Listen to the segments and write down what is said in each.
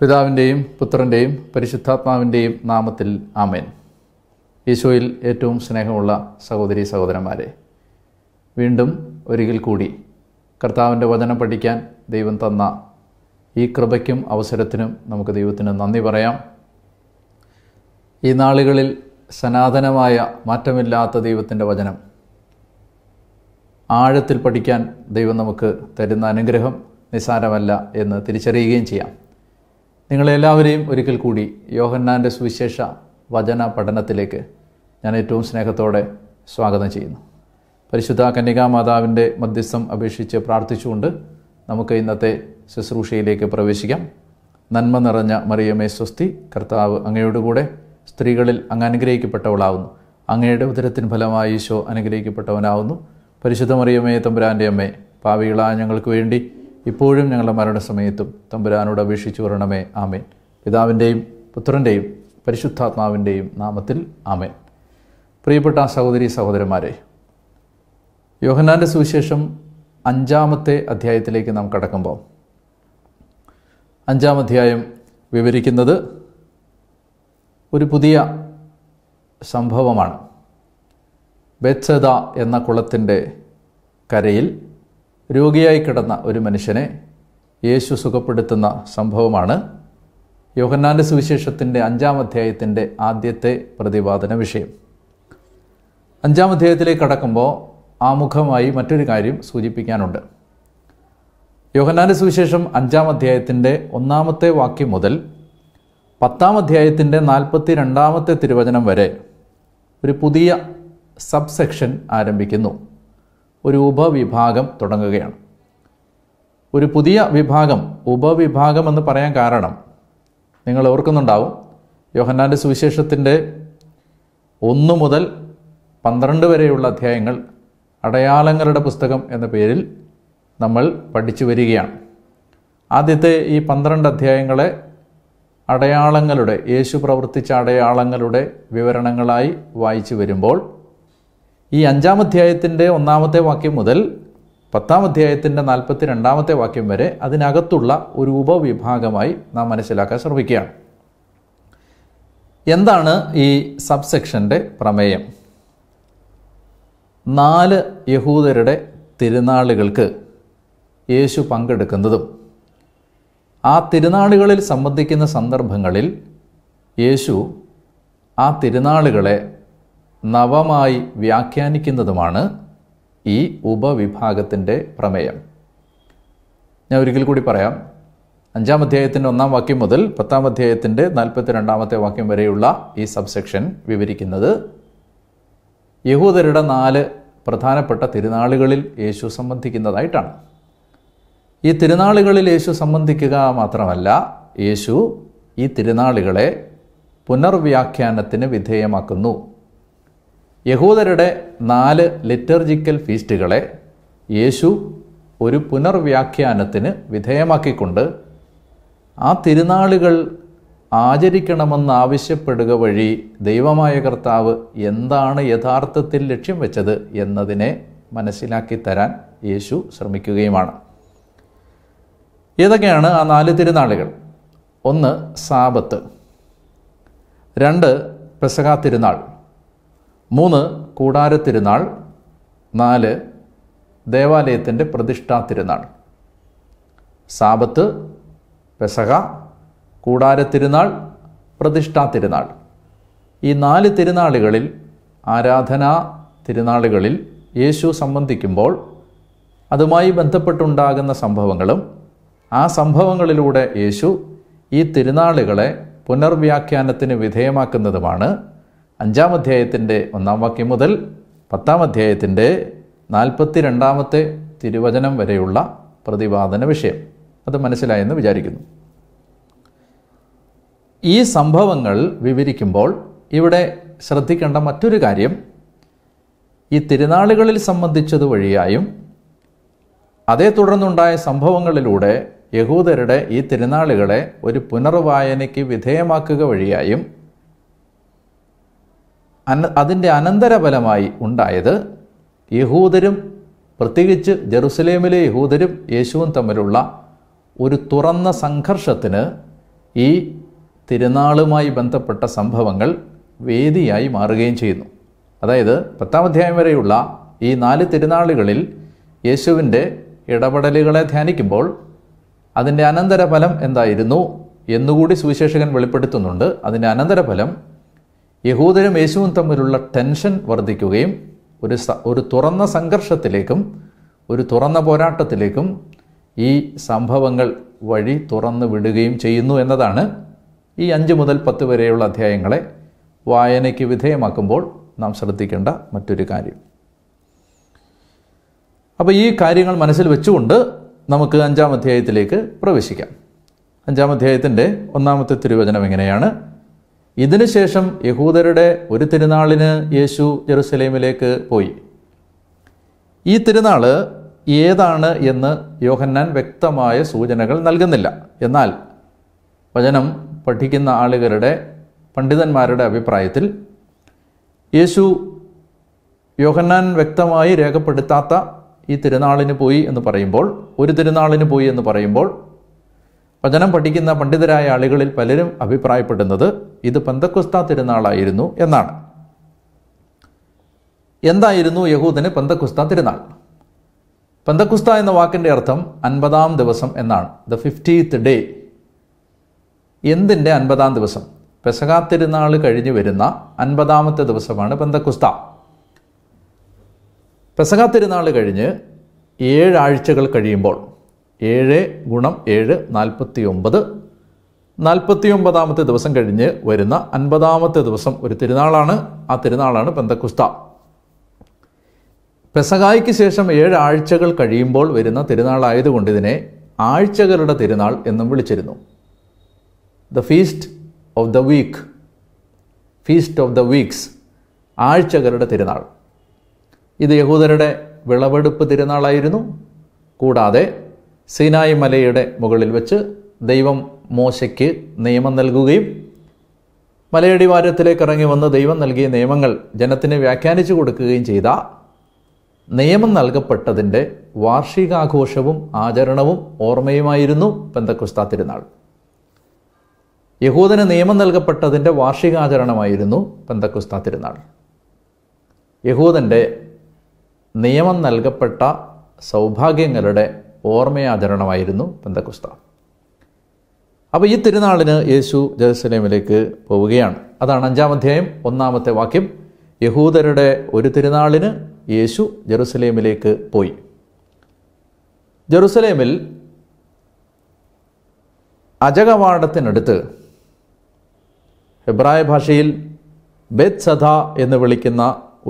പിതാവിൻ്റെയും പുത്രൻ്റെയും പരിശുദ്ധാത്മാവിൻ്റെയും നാമത്തിൽ ആമേൻ ഈശോയിൽ ഏറ്റവും സ്നേഹമുള്ള സഹോദരി സഹോദരന്മാരെ വീണ്ടും ഒരിക്കൽ കൂടി കർത്താവിൻ്റെ വചനം പഠിക്കാൻ ദൈവം തന്ന ഈ കൃപയ്ക്കും അവസരത്തിനും നമുക്ക് ദൈവത്തിന് നന്ദി പറയാം ഈ നാളുകളിൽ സനാതനമായ മാറ്റമില്ലാത്ത ദൈവത്തിൻ്റെ വചനം ആഴത്തിൽ പഠിക്കാൻ ദൈവം നമുക്ക് തരുന്ന അനുഗ്രഹം നിസ്സാരമല്ല എന്ന് തിരിച്ചറിയുകയും ചെയ്യാം നിങ്ങളെല്ലാവരെയും ഒരിക്കൽ കൂടി യോഹന്നാൻ്റെ സുവിശേഷ വചന പഠനത്തിലേക്ക് ഞാൻ ഏറ്റവും സ്നേഹത്തോടെ സ്വാഗതം ചെയ്യുന്നു പരിശുദ്ധ കന്യകാമാതാവിൻ്റെ മധ്യസ്ഥം അപേക്ഷിച്ച് പ്രാർത്ഥിച്ചുകൊണ്ട് നമുക്ക് ഇന്നത്തെ ശുശ്രൂഷയിലേക്ക് പ്രവേശിക്കാം നന്മ നിറഞ്ഞ മറിയമേ സ്വസ്തി കർത്താവ് അങ്ങയുടെ കൂടെ സ്ത്രീകളിൽ അങ്ങ് അനുഗ്രഹിക്കപ്പെട്ടവളാവുന്നു അങ്ങയുടെ ഉദരത്തിന് ഫലമായി ഈശോ അനുഗ്രഹിക്കപ്പെട്ടവനാവുന്നു പരിശുദ്ധ മറിയമ്മേ തമ്പുരാൻ്റെ അമ്മേ പാവികളായ ഞങ്ങൾക്ക് വേണ്ടി ഇപ്പോഴും ഞങ്ങളുടെ മരണസമയത്തും തമ്പുരാനോട് അപേക്ഷിച്ചു വരണമേ ആമേൻ പിതാവിൻ്റെയും പുത്രൻ്റെയും പരിശുദ്ധാത്മാവിൻ്റെയും നാമത്തിൽ ആമേൻ പ്രിയപ്പെട്ട സഹോദരി സഹോദരന്മാരെ യോഹനാൻ്റെ സുവിശേഷം അഞ്ചാമത്തെ അധ്യായത്തിലേക്ക് നാം കടക്കുമ്പോൾ അഞ്ചാം അധ്യായം വിവരിക്കുന്നത് ഒരു പുതിയ സംഭവമാണ് ബെത്സദ എന്ന കുളത്തിൻ്റെ കരയിൽ രോഗിയായി കിടന്ന ഒരു മനുഷ്യനെ യേശു സുഖപ്പെടുത്തുന്ന സംഭവമാണ് യോഹന്നാൻ്റെ സുവിശേഷത്തിൻ്റെ അഞ്ചാം അധ്യായത്തിൻ്റെ ആദ്യത്തെ പ്രതിപാദന വിഷയം അഞ്ചാം അധ്യായത്തിലേക്ക് കടക്കുമ്പോൾ ആമുഖമായി മറ്റൊരു കാര്യം സൂചിപ്പിക്കാനുണ്ട് യോഹന്നാൻ്റെ സുവിശേഷം അഞ്ചാം അധ്യായത്തിൻ്റെ ഒന്നാമത്തെ വാക്യം മുതൽ പത്താം അധ്യായത്തിൻ്റെ നാൽപ്പത്തി രണ്ടാമത്തെ തിരുവചനം വരെ ഒരു പുതിയ സബ് സെക്ഷൻ ആരംഭിക്കുന്നു ഒരു ഉപവിഭാഗം തുടങ്ങുകയാണ് ഒരു പുതിയ വിഭാഗം ഉപവിഭാഗം എന്ന് പറയാൻ കാരണം നിങ്ങൾ ഓർക്കുന്നുണ്ടാവും യോഹന്നാൻ്റെ സുവിശേഷത്തിൻ്റെ ഒന്ന് മുതൽ പന്ത്രണ്ട് വരെയുള്ള അധ്യായങ്ങൾ അടയാളങ്ങളുടെ പുസ്തകം എന്ന പേരിൽ നമ്മൾ പഠിച്ചു വരികയാണ് ആദ്യത്തെ ഈ പന്ത്രണ്ട് അധ്യായങ്ങളെ അടയാളങ്ങളുടെ യേശു പ്രവർത്തിച്ച അടയാളങ്ങളുടെ വിവരണങ്ങളായി വായിച്ചു വരുമ്പോൾ ഈ അഞ്ചാം അധ്യായത്തിൻ്റെ ഒന്നാമത്തെ വാക്യം മുതൽ പത്താം അധ്യായത്തിൻ്റെ നാൽപ്പത്തി രണ്ടാമത്തെ വാക്യം വരെ അതിനകത്തുള്ള ഒരു ഉപവിഭാഗമായി നാം മനസ്സിലാക്കാൻ ശ്രമിക്കുകയാണ് എന്താണ് ഈ സബ്സെക്ഷൻ്റെ പ്രമേയം നാല് യഹൂദരുടെ തിരുനാളുകൾക്ക് യേശു പങ്കെടുക്കുന്നതും ആ തിരുനാളുകളിൽ സംബന്ധിക്കുന്ന സന്ദർഭങ്ങളിൽ യേശു ആ തിരുനാളുകളെ നവമായി വ്യാഖ്യാനിക്കുന്നതുമാണ് ഈ ഉപവിഭാഗത്തിൻ്റെ പ്രമേയം ഞാൻ ഒരിക്കൽ കൂടി പറയാം അഞ്ചാം അധ്യായത്തിൻ്റെ ഒന്നാം വാക്യം മുതൽ പത്താം അധ്യായത്തിൻ്റെ നാൽപ്പത്തി രണ്ടാമത്തെ വാക്യം വരെയുള്ള ഈ സബ്സെക്ഷൻ വിവരിക്കുന്നത് യഹൂദരുടെ നാല് പ്രധാനപ്പെട്ട തിരുനാളുകളിൽ യേശു സംബന്ധിക്കുന്നതായിട്ടാണ് ഈ തിരുനാളുകളിൽ യേശു സംബന്ധിക്കുക മാത്രമല്ല യേശു ഈ തിരുനാളുകളെ പുനർവ്യാഖ്യാനത്തിന് വിധേയമാക്കുന്നു യഹൂദരുടെ നാല് ലിറ്റർജിക്കൽ ഫീസ്റ്റുകളെ യേശു ഒരു പുനർവ്യാഖ്യാനത്തിന് വിധേയമാക്കിക്കൊണ്ട് ആ തിരുനാളുകൾ ആചരിക്കണമെന്നാവശ്യപ്പെടുക വഴി ദൈവമായ കർത്താവ് എന്താണ് യഥാർത്ഥത്തിൽ ലക്ഷ്യം വെച്ചത് എന്നതിനെ മനസ്സിലാക്കി തരാൻ യേശു ശ്രമിക്കുകയുമാണ് ഏതൊക്കെയാണ് ആ നാല് തിരുനാളുകൾ ഒന്ന് സാബത്ത് രണ്ട് പെസക തിരുനാൾ മൂന്ന് കൂടാരത്തിരുന്നാൾ നാല് ദേവാലയത്തിൻ്റെ പ്രതിഷ്ഠാ തിരുനാൾ സാപത്ത് പെസഹ കൂടാരത്തിരുന്നാൾ പ്രതിഷ്ഠാ തിരുനാൾ ഈ നാല് തിരുനാളുകളിൽ ആരാധനാ തിരുനാളുകളിൽ യേശു സംബന്ധിക്കുമ്പോൾ അതുമായി ബന്ധപ്പെട്ടുണ്ടാകുന്ന സംഭവങ്ങളും ആ സംഭവങ്ങളിലൂടെ യേശു ഈ തിരുനാളുകളെ പുനർവ്യാഖ്യാനത്തിന് വിധേയമാക്കുന്നതുമാണ് അഞ്ചാം അധ്യായത്തിൻ്റെ ഒന്നാം വാക്യം മുതൽ പത്താം അധ്യായത്തിൻ്റെ നാൽപ്പത്തി രണ്ടാമത്തെ തിരുവചനം വരെയുള്ള പ്രതിപാദന വിഷയം അത് മനസ്സിലായെന്ന് വിചാരിക്കുന്നു ഈ സംഭവങ്ങൾ വിവരിക്കുമ്പോൾ ഇവിടെ ശ്രദ്ധിക്കേണ്ട മറ്റൊരു കാര്യം ഈ തിരുനാളുകളിൽ സംബന്ധിച്ചത് വഴിയായും അതേ തുടർന്നുണ്ടായ സംഭവങ്ങളിലൂടെ യഹൂദരുടെ ഈ തിരുനാളുകളെ ഒരു പുനർവായനയ്ക്ക് വിധേയമാക്കുക വഴിയായും അന അതിൻ്റെ അനന്തരഫലമായി ഉണ്ടായത് യഹൂദരും പ്രത്യേകിച്ച് ജെറുസലേമിലെ യഹൂദരും യേശുവും തമ്മിലുള്ള ഒരു തുറന്ന സംഘർഷത്തിന് ഈ തിരുനാളുമായി ബന്ധപ്പെട്ട സംഭവങ്ങൾ വേദിയായി മാറുകയും ചെയ്യുന്നു അതായത് പത്താം അധ്യായം വരെയുള്ള ഈ നാല് തിരുനാളുകളിൽ യേശുവിൻ്റെ ഇടപെടലുകളെ ധ്യാനിക്കുമ്പോൾ അതിൻ്റെ അനന്തരഫലം എന്തായിരുന്നു എന്നുകൂടി സുവിശേഷകൻ വെളിപ്പെടുത്തുന്നുണ്ട് അതിൻ്റെ അനന്തരഫലം യഹൂദരും യേശുവും തമ്മിലുള്ള ടെൻഷൻ വർദ്ധിക്കുകയും ഒരു ഒരു തുറന്ന സംഘർഷത്തിലേക്കും ഒരു തുറന്ന പോരാട്ടത്തിലേക്കും ഈ സംഭവങ്ങൾ വഴി തുറന്നു വിടുകയും ചെയ്യുന്നു എന്നതാണ് ഈ അഞ്ച് മുതൽ പത്ത് വരെയുള്ള അധ്യായങ്ങളെ വായനയ്ക്ക് വിധേയമാക്കുമ്പോൾ നാം ശ്രദ്ധിക്കേണ്ട മറ്റൊരു കാര്യം അപ്പോൾ ഈ കാര്യങ്ങൾ മനസ്സിൽ വെച്ചുകൊണ്ട് നമുക്ക് അഞ്ചാം അധ്യായത്തിലേക്ക് പ്രവേശിക്കാം അഞ്ചാം അധ്യായത്തിൻ്റെ ഒന്നാമത്തെ തിരുവചനം എങ്ങനെയാണ് ഇതിനുശേഷം യഹൂദരുടെ ഒരു തിരുനാളിന് യേശു ജെറുസലേമിലേക്ക് പോയി ഈ തിരുനാൾ ഏതാണ് എന്ന് യോഹന്നാൻ വ്യക്തമായ സൂചനകൾ നൽകുന്നില്ല എന്നാൽ വചനം പഠിക്കുന്ന ആളുകളുടെ പണ്ഡിതന്മാരുടെ അഭിപ്രായത്തിൽ യേശു യോഹന്നാൻ വ്യക്തമായി രേഖപ്പെടുത്താത്ത ഈ തിരുനാളിന് പോയി എന്ന് പറയുമ്പോൾ ഒരു തിരുനാളിന് പോയി എന്ന് പറയുമ്പോൾ വചനം പഠിക്കുന്ന പണ്ഡിതരായ ആളുകളിൽ പലരും അഭിപ്രായപ്പെടുന്നത് ഇത് പന്തക്കുസ്ത തിരുനാളായിരുന്നു എന്നാണ് എന്തായിരുന്നു യഹൂദന് പന്തക്കുസ്ത തിരുനാൾ പന്തക്കുസ്ത എന്ന വാക്കിൻ്റെ അർത്ഥം അൻപതാം ദിവസം എന്നാണ് ദ ഫിഫ്റ്റീത്ത് ഡേ എന്തിൻ്റെ അൻപതാം ദിവസം പെസകാ തിരുനാൾ കഴിഞ്ഞു വരുന്ന അൻപതാമത്തെ ദിവസമാണ് പന്തക്കുസ്ത പെസകാ തിരുനാൾ കഴിഞ്ഞ് ഏഴാഴ്ചകൾ കഴിയുമ്പോൾ ഏഴ് ഗുണം ഏഴ് നാൽപ്പത്തി ഒമ്പത് നാൽപ്പത്തിയൊമ്പതാമത്തെ ദിവസം കഴിഞ്ഞ് വരുന്ന അൻപതാമത്തെ ദിവസം ഒരു തിരുനാളാണ് ആ തിരുനാളാണ് പെന്തക്കുസ്ത പെസകായ്ക്ക് ശേഷം ഏഴാഴ്ചകൾ ആഴ്ചകൾ കഴിയുമ്പോൾ വരുന്ന തിരുനാളായതുകൊണ്ട് ഇതിനെ ആഴ്ചകളുടെ തിരുനാൾ എന്നും വിളിച്ചിരുന്നു the feast of the week feast of the weeks ആഴ്ചകളുടെ തിരുനാൾ ഇത് യഹൂദരുടെ വിളവെടുപ്പ് തിരുനാളായിരുന്നു കൂടാതെ സീനായി മലയുടെ മുകളിൽ വെച്ച് ദൈവം മോശയ്ക്ക് നിയമം നൽകുകയും മലയടിവാരത്തിലേക്ക് ഇറങ്ങി വന്ന് ദൈവം നൽകിയ നിയമങ്ങൾ ജനത്തിന് വ്യാഖ്യാനിച്ചു കൊടുക്കുകയും ചെയ്ത നിയമം നൽകപ്പെട്ടതിൻ്റെ വാർഷികാഘോഷവും ആചരണവും ഓർമ്മയുമായിരുന്നു പെന്തക്കുസ്ത തിരുനാൾ യഹൂദന് നിയമം നൽകപ്പെട്ടതിൻ്റെ വാർഷികാചരണമായിരുന്നു പെന്തക്കുസ്ത തിരുനാൾ യഹൂദൻ്റെ നിയമം നൽകപ്പെട്ട സൗഭാഗ്യങ്ങളുടെ ഓർമ്മയാചരണമായിരുന്നു പെന്തക്കുസ്ത അപ്പോൾ ഈ തിരുനാളിന് യേശു ജെറുസലേമിലേക്ക് പോവുകയാണ് അതാണ് അഞ്ചാം അധ്യായം ഒന്നാമത്തെ വാക്യം യഹൂദരുടെ ഒരു തിരുനാളിന് യേശു ജെറുസലേമിലേക്ക് പോയി ജെറുസലേമിൽ അജകവാടത്തിനടുത്ത് ഹെബ്രായ ഭാഷയിൽ ബെത് സദ എന്ന് വിളിക്കുന്ന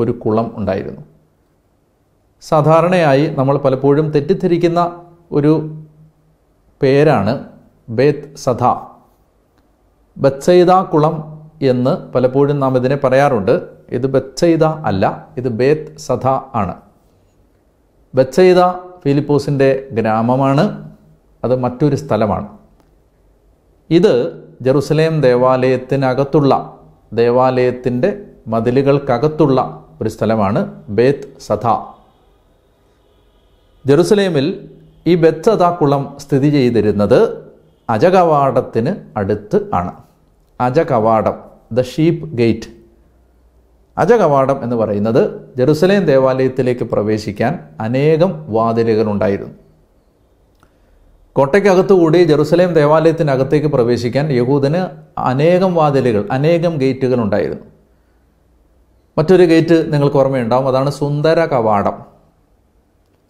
ഒരു കുളം ഉണ്ടായിരുന്നു സാധാരണയായി നമ്മൾ പലപ്പോഴും തെറ്റിദ്ധരിക്കുന്ന ഒരു പേരാണ് ബേത്ത് സഥ ബച്ചൈദ കുളം എന്ന് പലപ്പോഴും നാം ഇതിനെ പറയാറുണ്ട് ഇത് ബച്ചൈദ അല്ല ഇത് ബേത്ത് സഥ ആണ് ബച്ചൈദ ഫിലിപ്പോസിൻ്റെ ഗ്രാമമാണ് അത് മറ്റൊരു സ്ഥലമാണ് ഇത് ജെറുസലേം ദേവാലയത്തിനകത്തുള്ള ദേവാലയത്തിൻ്റെ മതിലുകൾക്കകത്തുള്ള ഒരു സ്ഥലമാണ് ബേത്ത് സഥ ജെറുസലേമിൽ ഈ ബെത്സദ കുളം സ്ഥിതി ചെയ്തിരുന്നത് അജകവാടത്തിന് അടുത്ത് ആണ് അജകവാടം ദ ഷീപ്പ് ഗേറ്റ് അജകവാടം എന്ന് പറയുന്നത് ജെറുസലേം ദേവാലയത്തിലേക്ക് പ്രവേശിക്കാൻ അനേകം വാതിലുകളുണ്ടായിരുന്നു കോട്ടയ്ക്കകത്തുകൂടി ജെറുസലേം ദേവാലയത്തിനകത്തേക്ക് പ്രവേശിക്കാൻ യഹൂദന് അനേകം വാതിലുകൾ അനേകം ഗേറ്റുകൾ ഉണ്ടായിരുന്നു മറ്റൊരു ഗേറ്റ് നിങ്ങൾക്ക് ഓർമ്മയുണ്ടാവും അതാണ് സുന്ദര കവാടം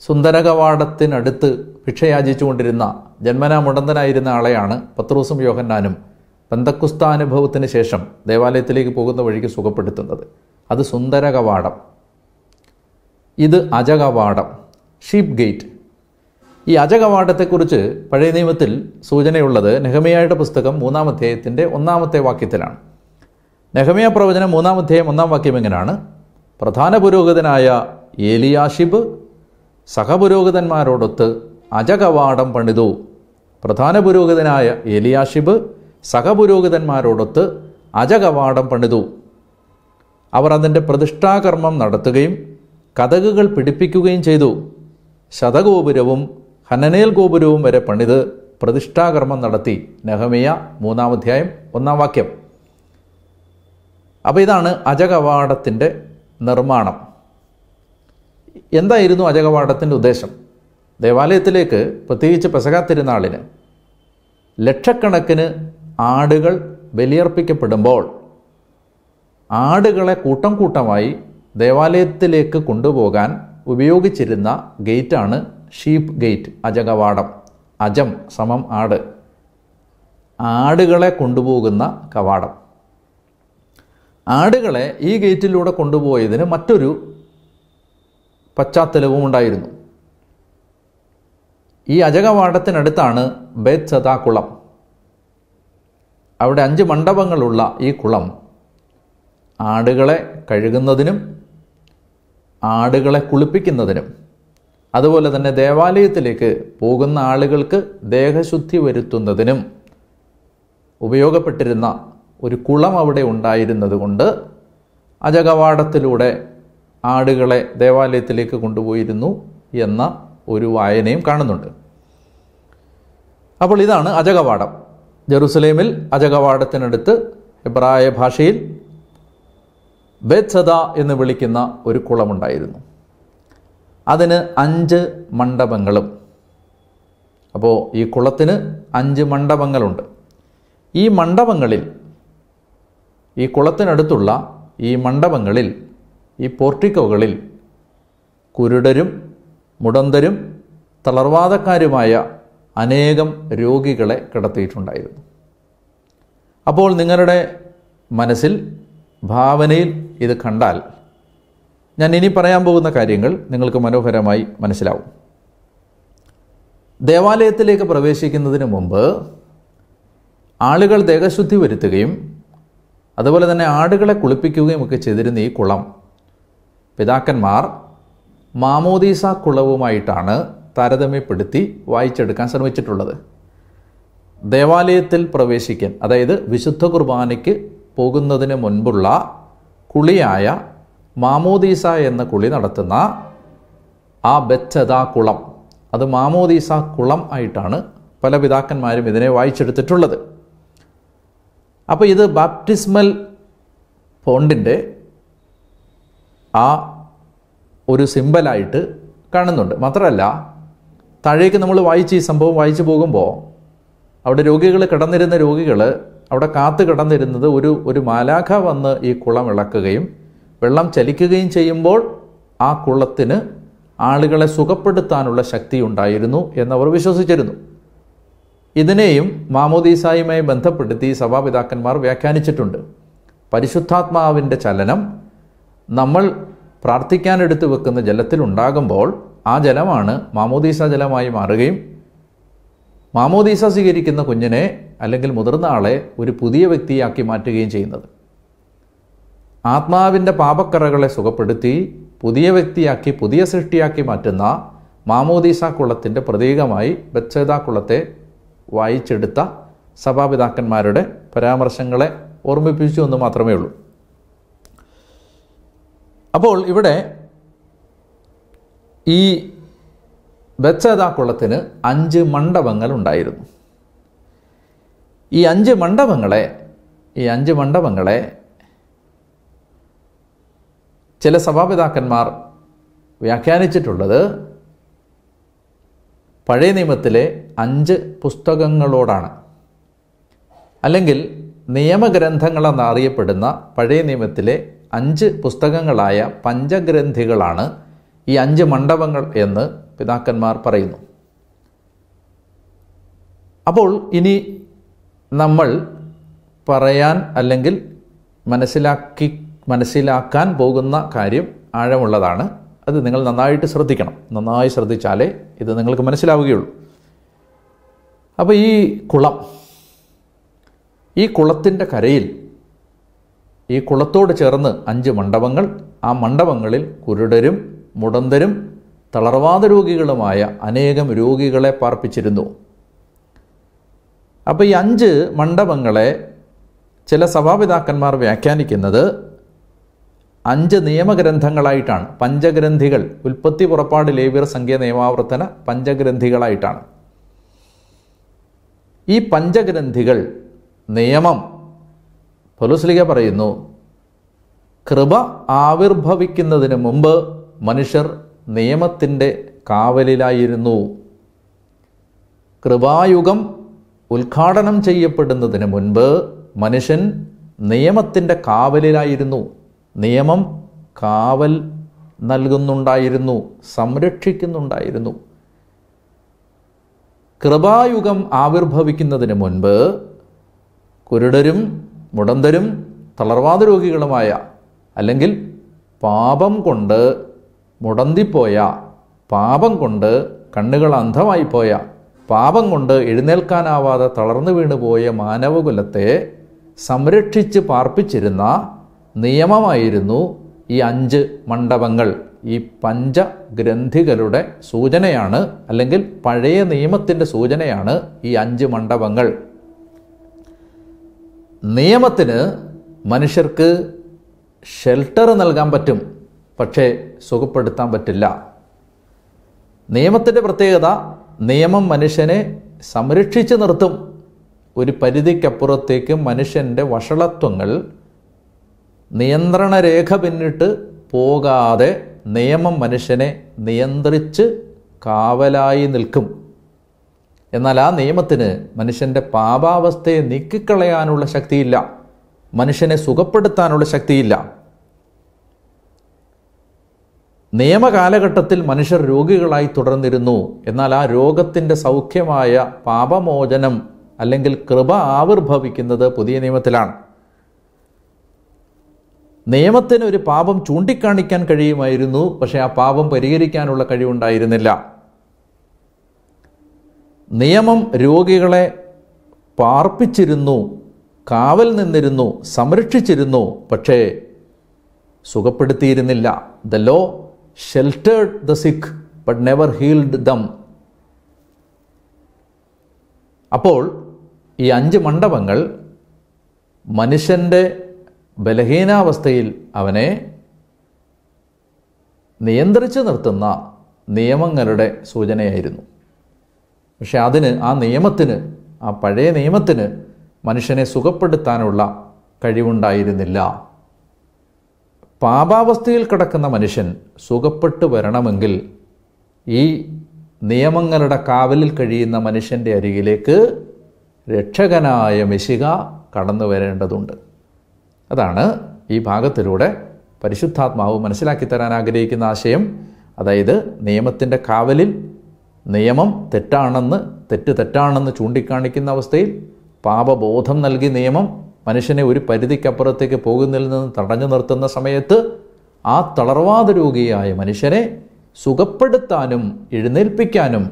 സുന്ദര കവാടത്തിനടുത്ത് ഭിക്ഷയാചിച്ചുകൊണ്ടിരുന്ന ജന്മനാ മുടന്തനായിരുന്ന ആളെയാണ് പത്രോസും യോഹന്നാനും ബന്ധക്കുസ്താനുഭവത്തിന് ശേഷം ദേവാലയത്തിലേക്ക് പോകുന്ന വഴിക്ക് സുഖപ്പെടുത്തുന്നത് അത് സുന്ദര കവാടം ഇത് അജകവാടം ഷീപ്പ് ഗേറ്റ് ഈ അജകവാടത്തെക്കുറിച്ച് പഴയ നിയമത്തിൽ സൂചനയുള്ളത് നെഹമിയായുടെ പുസ്തകം മൂന്നാം അധ്യായത്തിൻ്റെ ഒന്നാമത്തെ വാക്യത്തിലാണ് നെഹമിയ പ്രവചനം മൂന്നാം അധ്യായം ഒന്നാം വാക്യം എങ്ങനെയാണ് പ്രധാന പുരോഹിതനായ ഏലിയാഷിബ് സഹപുരോഹിതന്മാരോടൊത്ത് അജകവാടം പണിതു പ്രധാന പുരോഹിതനായ എലിയാഷിബ് സഹപുരോഹിതന്മാരോടൊത്ത് അജകവാടം പണിതു അവർ അതിൻ്റെ പ്രതിഷ്ഠാകർമ്മം നടത്തുകയും കഥകുകൾ പിടിപ്പിക്കുകയും ചെയ്തു ശതഗോപുരവും ഹനനേൽ ഗോപുരവും വരെ പണിത് പ്രതിഷ്ഠാകർമ്മം നടത്തി നെഹമിയ മൂന്നാം അധ്യായം ഒന്നാം വാക്യം അപ്പോൾ ഇതാണ് അജകവാടത്തിൻ്റെ നിർമ്മാണം എന്തായിരുന്നു അജകവാടത്തിൻ്റെ ഉദ്ദേശം ദേവാലയത്തിലേക്ക് പ്രത്യേകിച്ച് പെസക തിരുനാളിന് ലക്ഷക്കണക്കിന് ആടുകൾ ബലിയർപ്പിക്കപ്പെടുമ്പോൾ ആടുകളെ കൂട്ടം കൂട്ടമായി ദേവാലയത്തിലേക്ക് കൊണ്ടുപോകാൻ ഉപയോഗിച്ചിരുന്ന ഗേറ്റാണ് ഷീപ്പ് ഗേറ്റ് അജകവാടം അജം സമം ആട് ആടുകളെ കൊണ്ടുപോകുന്ന കവാടം ആടുകളെ ഈ ഗേറ്റിലൂടെ കൊണ്ടുപോയതിന് മറ്റൊരു പശ്ചാത്തലവും ഉണ്ടായിരുന്നു ഈ അജകവാടത്തിനടുത്താണ് ബേത്സദാ കുളം അവിടെ അഞ്ച് മണ്ഡപങ്ങളുള്ള ഈ കുളം ആടുകളെ കഴുകുന്നതിനും ആടുകളെ കുളിപ്പിക്കുന്നതിനും അതുപോലെ തന്നെ ദേവാലയത്തിലേക്ക് പോകുന്ന ആളുകൾക്ക് ദേഹശുദ്ധി വരുത്തുന്നതിനും ഉപയോഗപ്പെട്ടിരുന്ന ഒരു കുളം അവിടെ ഉണ്ടായിരുന്നതുകൊണ്ട് അജകവാടത്തിലൂടെ ആടുകളെ ദേവാലയത്തിലേക്ക് കൊണ്ടുപോയിരുന്നു എന്ന ഒരു വായനയും കാണുന്നുണ്ട് അപ്പോൾ ഇതാണ് അജകവാടം ജെറുസലേമിൽ അജകവാടത്തിനടുത്ത് എബ്രായ ഭാഷയിൽ ബെത്സദ എന്ന് വിളിക്കുന്ന ഒരു കുളമുണ്ടായിരുന്നു അതിന് അഞ്ച് മണ്ഡപങ്ങളും അപ്പോൾ ഈ കുളത്തിന് അഞ്ച് മണ്ഡപങ്ങളുണ്ട് ഈ മണ്ഡപങ്ങളിൽ ഈ കുളത്തിനടുത്തുള്ള ഈ മണ്ഡപങ്ങളിൽ ഈ പോർട്ടിക്കോകളിൽ കുരുടരും മുടന്തരും തളർവാദക്കാരുമായ അനേകം രോഗികളെ കിടത്തിയിട്ടുണ്ടായിരുന്നു അപ്പോൾ നിങ്ങളുടെ മനസ്സിൽ ഭാവനയിൽ ഇത് കണ്ടാൽ ഞാൻ ഇനി പറയാൻ പോകുന്ന കാര്യങ്ങൾ നിങ്ങൾക്ക് മനോഹരമായി മനസ്സിലാവും ദേവാലയത്തിലേക്ക് പ്രവേശിക്കുന്നതിന് മുമ്പ് ആളുകൾ ദേഹശുദ്ധി വരുത്തുകയും അതുപോലെ തന്നെ ആടുകളെ കുളിപ്പിക്കുകയും ഒക്കെ ചെയ്തിരുന്ന ഈ കുളം പിതാക്കന്മാർ മാമോദീസ കുളവുമായിട്ടാണ് താരതമ്യപ്പെടുത്തി വായിച്ചെടുക്കാൻ ശ്രമിച്ചിട്ടുള്ളത് ദേവാലയത്തിൽ പ്രവേശിക്കാൻ അതായത് വിശുദ്ധ കുർബാനയ്ക്ക് പോകുന്നതിന് മുൻപുള്ള കുളിയായ മാമോദീസ എന്ന കുളി നടത്തുന്ന ആ ബച്ചത കുളം അത് മാമോദീസ കുളം ആയിട്ടാണ് പല പിതാക്കന്മാരും ഇതിനെ വായിച്ചെടുത്തിട്ടുള്ളത് അപ്പോൾ ഇത് ബാപ്റ്റിസ്മൽ ഫോണ്ടിൻ്റെ ആ ഒരു സിമ്പലായിട്ട് കാണുന്നുണ്ട് മാത്രമല്ല താഴേക്ക് നമ്മൾ വായിച്ച് ഈ സംഭവം വായിച്ചു പോകുമ്പോൾ അവിടെ രോഗികൾ കിടന്നിരുന്ന രോഗികൾ അവിടെ കാത്തു കിടന്നിരുന്നത് ഒരു ഒരു മാലാഖ വന്ന് ഈ കുളം ഇളക്കുകയും വെള്ളം ചലിക്കുകയും ചെയ്യുമ്പോൾ ആ കുളത്തിന് ആളുകളെ സുഖപ്പെടുത്താനുള്ള ശക്തി ഉണ്ടായിരുന്നു എന്നവർ വിശ്വസിച്ചിരുന്നു ഇതിനെയും മാമോദീസായുമായി ബന്ധപ്പെടുത്തി സഭാപിതാക്കന്മാർ വ്യാഖ്യാനിച്ചിട്ടുണ്ട് പരിശുദ്ധാത്മാവിൻ്റെ ചലനം നമ്മൾ പ്രാർത്ഥിക്കാൻ എടുത്തു വെക്കുന്ന ജലത്തിലുണ്ടാകുമ്പോൾ ആ ജലമാണ് മാമോദീസ ജലമായി മാറുകയും മാമോദീസ സ്വീകരിക്കുന്ന കുഞ്ഞിനെ അല്ലെങ്കിൽ മുതിർന്ന ആളെ ഒരു പുതിയ വ്യക്തിയാക്കി മാറ്റുകയും ചെയ്യുന്നത് ആത്മാവിൻ്റെ പാപക്കറകളെ സുഖപ്പെടുത്തി പുതിയ വ്യക്തിയാക്കി പുതിയ സൃഷ്ടിയാക്കി മാറ്റുന്ന മാമോദീസ കുളത്തിൻ്റെ പ്രതീകമായി ബച്ചേദ കുളത്തെ വായിച്ചെടുത്ത സഭാപിതാക്കന്മാരുടെ പരാമർശങ്ങളെ ഓർമ്മിപ്പിച്ചു എന്ന് മാത്രമേ ഉള്ളൂ അപ്പോൾ ഇവിടെ ഈ ബച്ചേതാക്കുളത്തിന് അഞ്ച് മണ്ഡപങ്ങൾ ഉണ്ടായിരുന്നു ഈ അഞ്ച് മണ്ഡപങ്ങളെ ഈ അഞ്ച് മണ്ഡപങ്ങളെ ചില സഭാപിതാക്കന്മാർ വ്യാഖ്യാനിച്ചിട്ടുള്ളത് പഴയ നിയമത്തിലെ അഞ്ച് പുസ്തകങ്ങളോടാണ് അല്ലെങ്കിൽ നിയമഗ്രന്ഥങ്ങളെന്നറിയപ്പെടുന്ന പഴയ നിയമത്തിലെ അഞ്ച് പുസ്തകങ്ങളായ പഞ്ചഗ്രന്ഥികളാണ് ഈ അഞ്ച് മണ്ഡപങ്ങൾ എന്ന് പിതാക്കന്മാർ പറയുന്നു അപ്പോൾ ഇനി നമ്മൾ പറയാൻ അല്ലെങ്കിൽ മനസ്സിലാക്കി മനസ്സിലാക്കാൻ പോകുന്ന കാര്യം ആഴമുള്ളതാണ് അത് നിങ്ങൾ നന്നായിട്ട് ശ്രദ്ധിക്കണം നന്നായി ശ്രദ്ധിച്ചാലേ ഇത് നിങ്ങൾക്ക് മനസ്സിലാവുകയുള്ളൂ അപ്പോൾ ഈ കുളം ഈ കുളത്തിൻ്റെ കരയിൽ ഈ കുളത്തോട് ചേർന്ന് അഞ്ച് മണ്ഡപങ്ങൾ ആ മണ്ഡപങ്ങളിൽ കുരുടരും മുടന്തരും തളർവാദ രോഗികളുമായ അനേകം രോഗികളെ പാർപ്പിച്ചിരുന്നു അപ്പോൾ ഈ അഞ്ച് മണ്ഡപങ്ങളെ ചില സഭാപിതാക്കന്മാർ വ്യാഖ്യാനിക്കുന്നത് അഞ്ച് നിയമഗ്രന്ഥങ്ങളായിട്ടാണ് പഞ്ചഗ്രന്ഥികൾ ഉൽപ്പത്തി പുറപ്പാട് ലേവ്യർ സംഖ്യ നിയമാവർത്തന പഞ്ചഗ്രന്ഥികളായിട്ടാണ് ഈ പഞ്ചഗ്രന്ഥികൾ നിയമം പൊലുസ്ലിക പറയുന്നു കൃപ ആവിർഭവിക്കുന്നതിന് മുമ്പ് മനുഷ്യർ നിയമത്തിൻ്റെ കാവലിലായിരുന്നു കൃപായുഗം ഉദ്ഘാടനം ചെയ്യപ്പെടുന്നതിന് മുൻപ് മനുഷ്യൻ നിയമത്തിൻ്റെ കാവലിലായിരുന്നു നിയമം കാവൽ നൽകുന്നുണ്ടായിരുന്നു സംരക്ഷിക്കുന്നുണ്ടായിരുന്നു കൃപായുഗം ആവിർഭവിക്കുന്നതിന് മുൻപ് കുരുടരും മുടന്തരും തളർവാദ രോഗികളുമായ അല്ലെങ്കിൽ പാപം കൊണ്ട് മുടന്തിപ്പോയ പാപം കൊണ്ട് കണ്ണുകൾ അന്ധമായിപ്പോയ പാപം കൊണ്ട് എഴുന്നേൽക്കാനാവാതെ തളർന്നു വീണുപോയ മാനവകുലത്തെ സംരക്ഷിച്ച് പാർപ്പിച്ചിരുന്ന നിയമമായിരുന്നു ഈ അഞ്ച് മണ്ഡപങ്ങൾ ഈ പഞ്ചഗ്രന്ഥികളുടെ സൂചനയാണ് അല്ലെങ്കിൽ പഴയ നിയമത്തിൻ്റെ സൂചനയാണ് ഈ അഞ്ച് മണ്ഡപങ്ങൾ നിയമത്തിന് മനുഷ്യർക്ക് ഷെൽട്ടർ നൽകാൻ പറ്റും പക്ഷേ സുഖപ്പെടുത്താൻ പറ്റില്ല നിയമത്തിൻ്റെ പ്രത്യേകത നിയമം മനുഷ്യനെ സംരക്ഷിച്ചു നിർത്തും ഒരു പരിധിക്കപ്പുറത്തേക്ക് മനുഷ്യൻ്റെ വഷളത്വങ്ങൾ നിയന്ത്രണ രേഖ പിന്നിട്ട് പോകാതെ നിയമം മനുഷ്യനെ നിയന്ത്രിച്ച് കാവലായി നിൽക്കും എന്നാൽ ആ നിയമത്തിന് മനുഷ്യൻ്റെ പാപാവസ്ഥയെ നീക്കിക്കളയാനുള്ള ശക്തിയില്ല മനുഷ്യനെ സുഖപ്പെടുത്താനുള്ള ശക്തിയില്ല നിയമകാലഘട്ടത്തിൽ മനുഷ്യർ രോഗികളായി തുടർന്നിരുന്നു എന്നാൽ ആ രോഗത്തിൻ്റെ സൗഖ്യമായ പാപമോചനം അല്ലെങ്കിൽ കൃപ ആവിർഭവിക്കുന്നത് പുതിയ നിയമത്തിലാണ് നിയമത്തിന് ഒരു പാപം ചൂണ്ടിക്കാണിക്കാൻ കഴിയുമായിരുന്നു പക്ഷേ ആ പാപം പരിഹരിക്കാനുള്ള കഴിവുണ്ടായിരുന്നില്ല നിയമം രോഗികളെ പാർപ്പിച്ചിരുന്നു കാവൽ നിന്നിരുന്നു സംരക്ഷിച്ചിരുന്നു പക്ഷേ സുഖപ്പെടുത്തിയിരുന്നില്ല the law sheltered the sick but never healed them അപ്പോൾ ഈ അഞ്ച് മണ്ഡപങ്ങൾ മനുഷ്യൻ്റെ ബലഹീനാവസ്ഥയിൽ അവനെ നിയന്ത്രിച്ചു നിർത്തുന്ന നിയമങ്ങളുടെ സൂചനയായിരുന്നു പക്ഷെ അതിന് ആ നിയമത്തിന് ആ പഴയ നിയമത്തിന് മനുഷ്യനെ സുഖപ്പെടുത്താനുള്ള കഴിവുണ്ടായിരുന്നില്ല പാപാവസ്ഥയിൽ കിടക്കുന്ന മനുഷ്യൻ സുഖപ്പെട്ടു വരണമെങ്കിൽ ഈ നിയമങ്ങളുടെ കാവലിൽ കഴിയുന്ന മനുഷ്യൻ്റെ അരികിലേക്ക് രക്ഷകനായ മെഷിക കടന്നു വരേണ്ടതുണ്ട് അതാണ് ഈ ഭാഗത്തിലൂടെ പരിശുദ്ധാത്മാവ് മനസ്സിലാക്കി തരാൻ ആഗ്രഹിക്കുന്ന ആശയം അതായത് നിയമത്തിൻ്റെ കാവലിൽ നിയമം തെറ്റാണെന്ന് തെറ്റ് തെറ്റാണെന്ന് ചൂണ്ടിക്കാണിക്കുന്ന അവസ്ഥയിൽ പാപബോധം നൽകി നിയമം മനുഷ്യനെ ഒരു പരിധിക്കപ്പുറത്തേക്ക് പോകുന്നതിൽ നിന്ന് തടഞ്ഞു നിർത്തുന്ന സമയത്ത് ആ തളർവാദ രോഗിയായ മനുഷ്യനെ സുഖപ്പെടുത്താനും എഴുന്നേൽപ്പിക്കാനും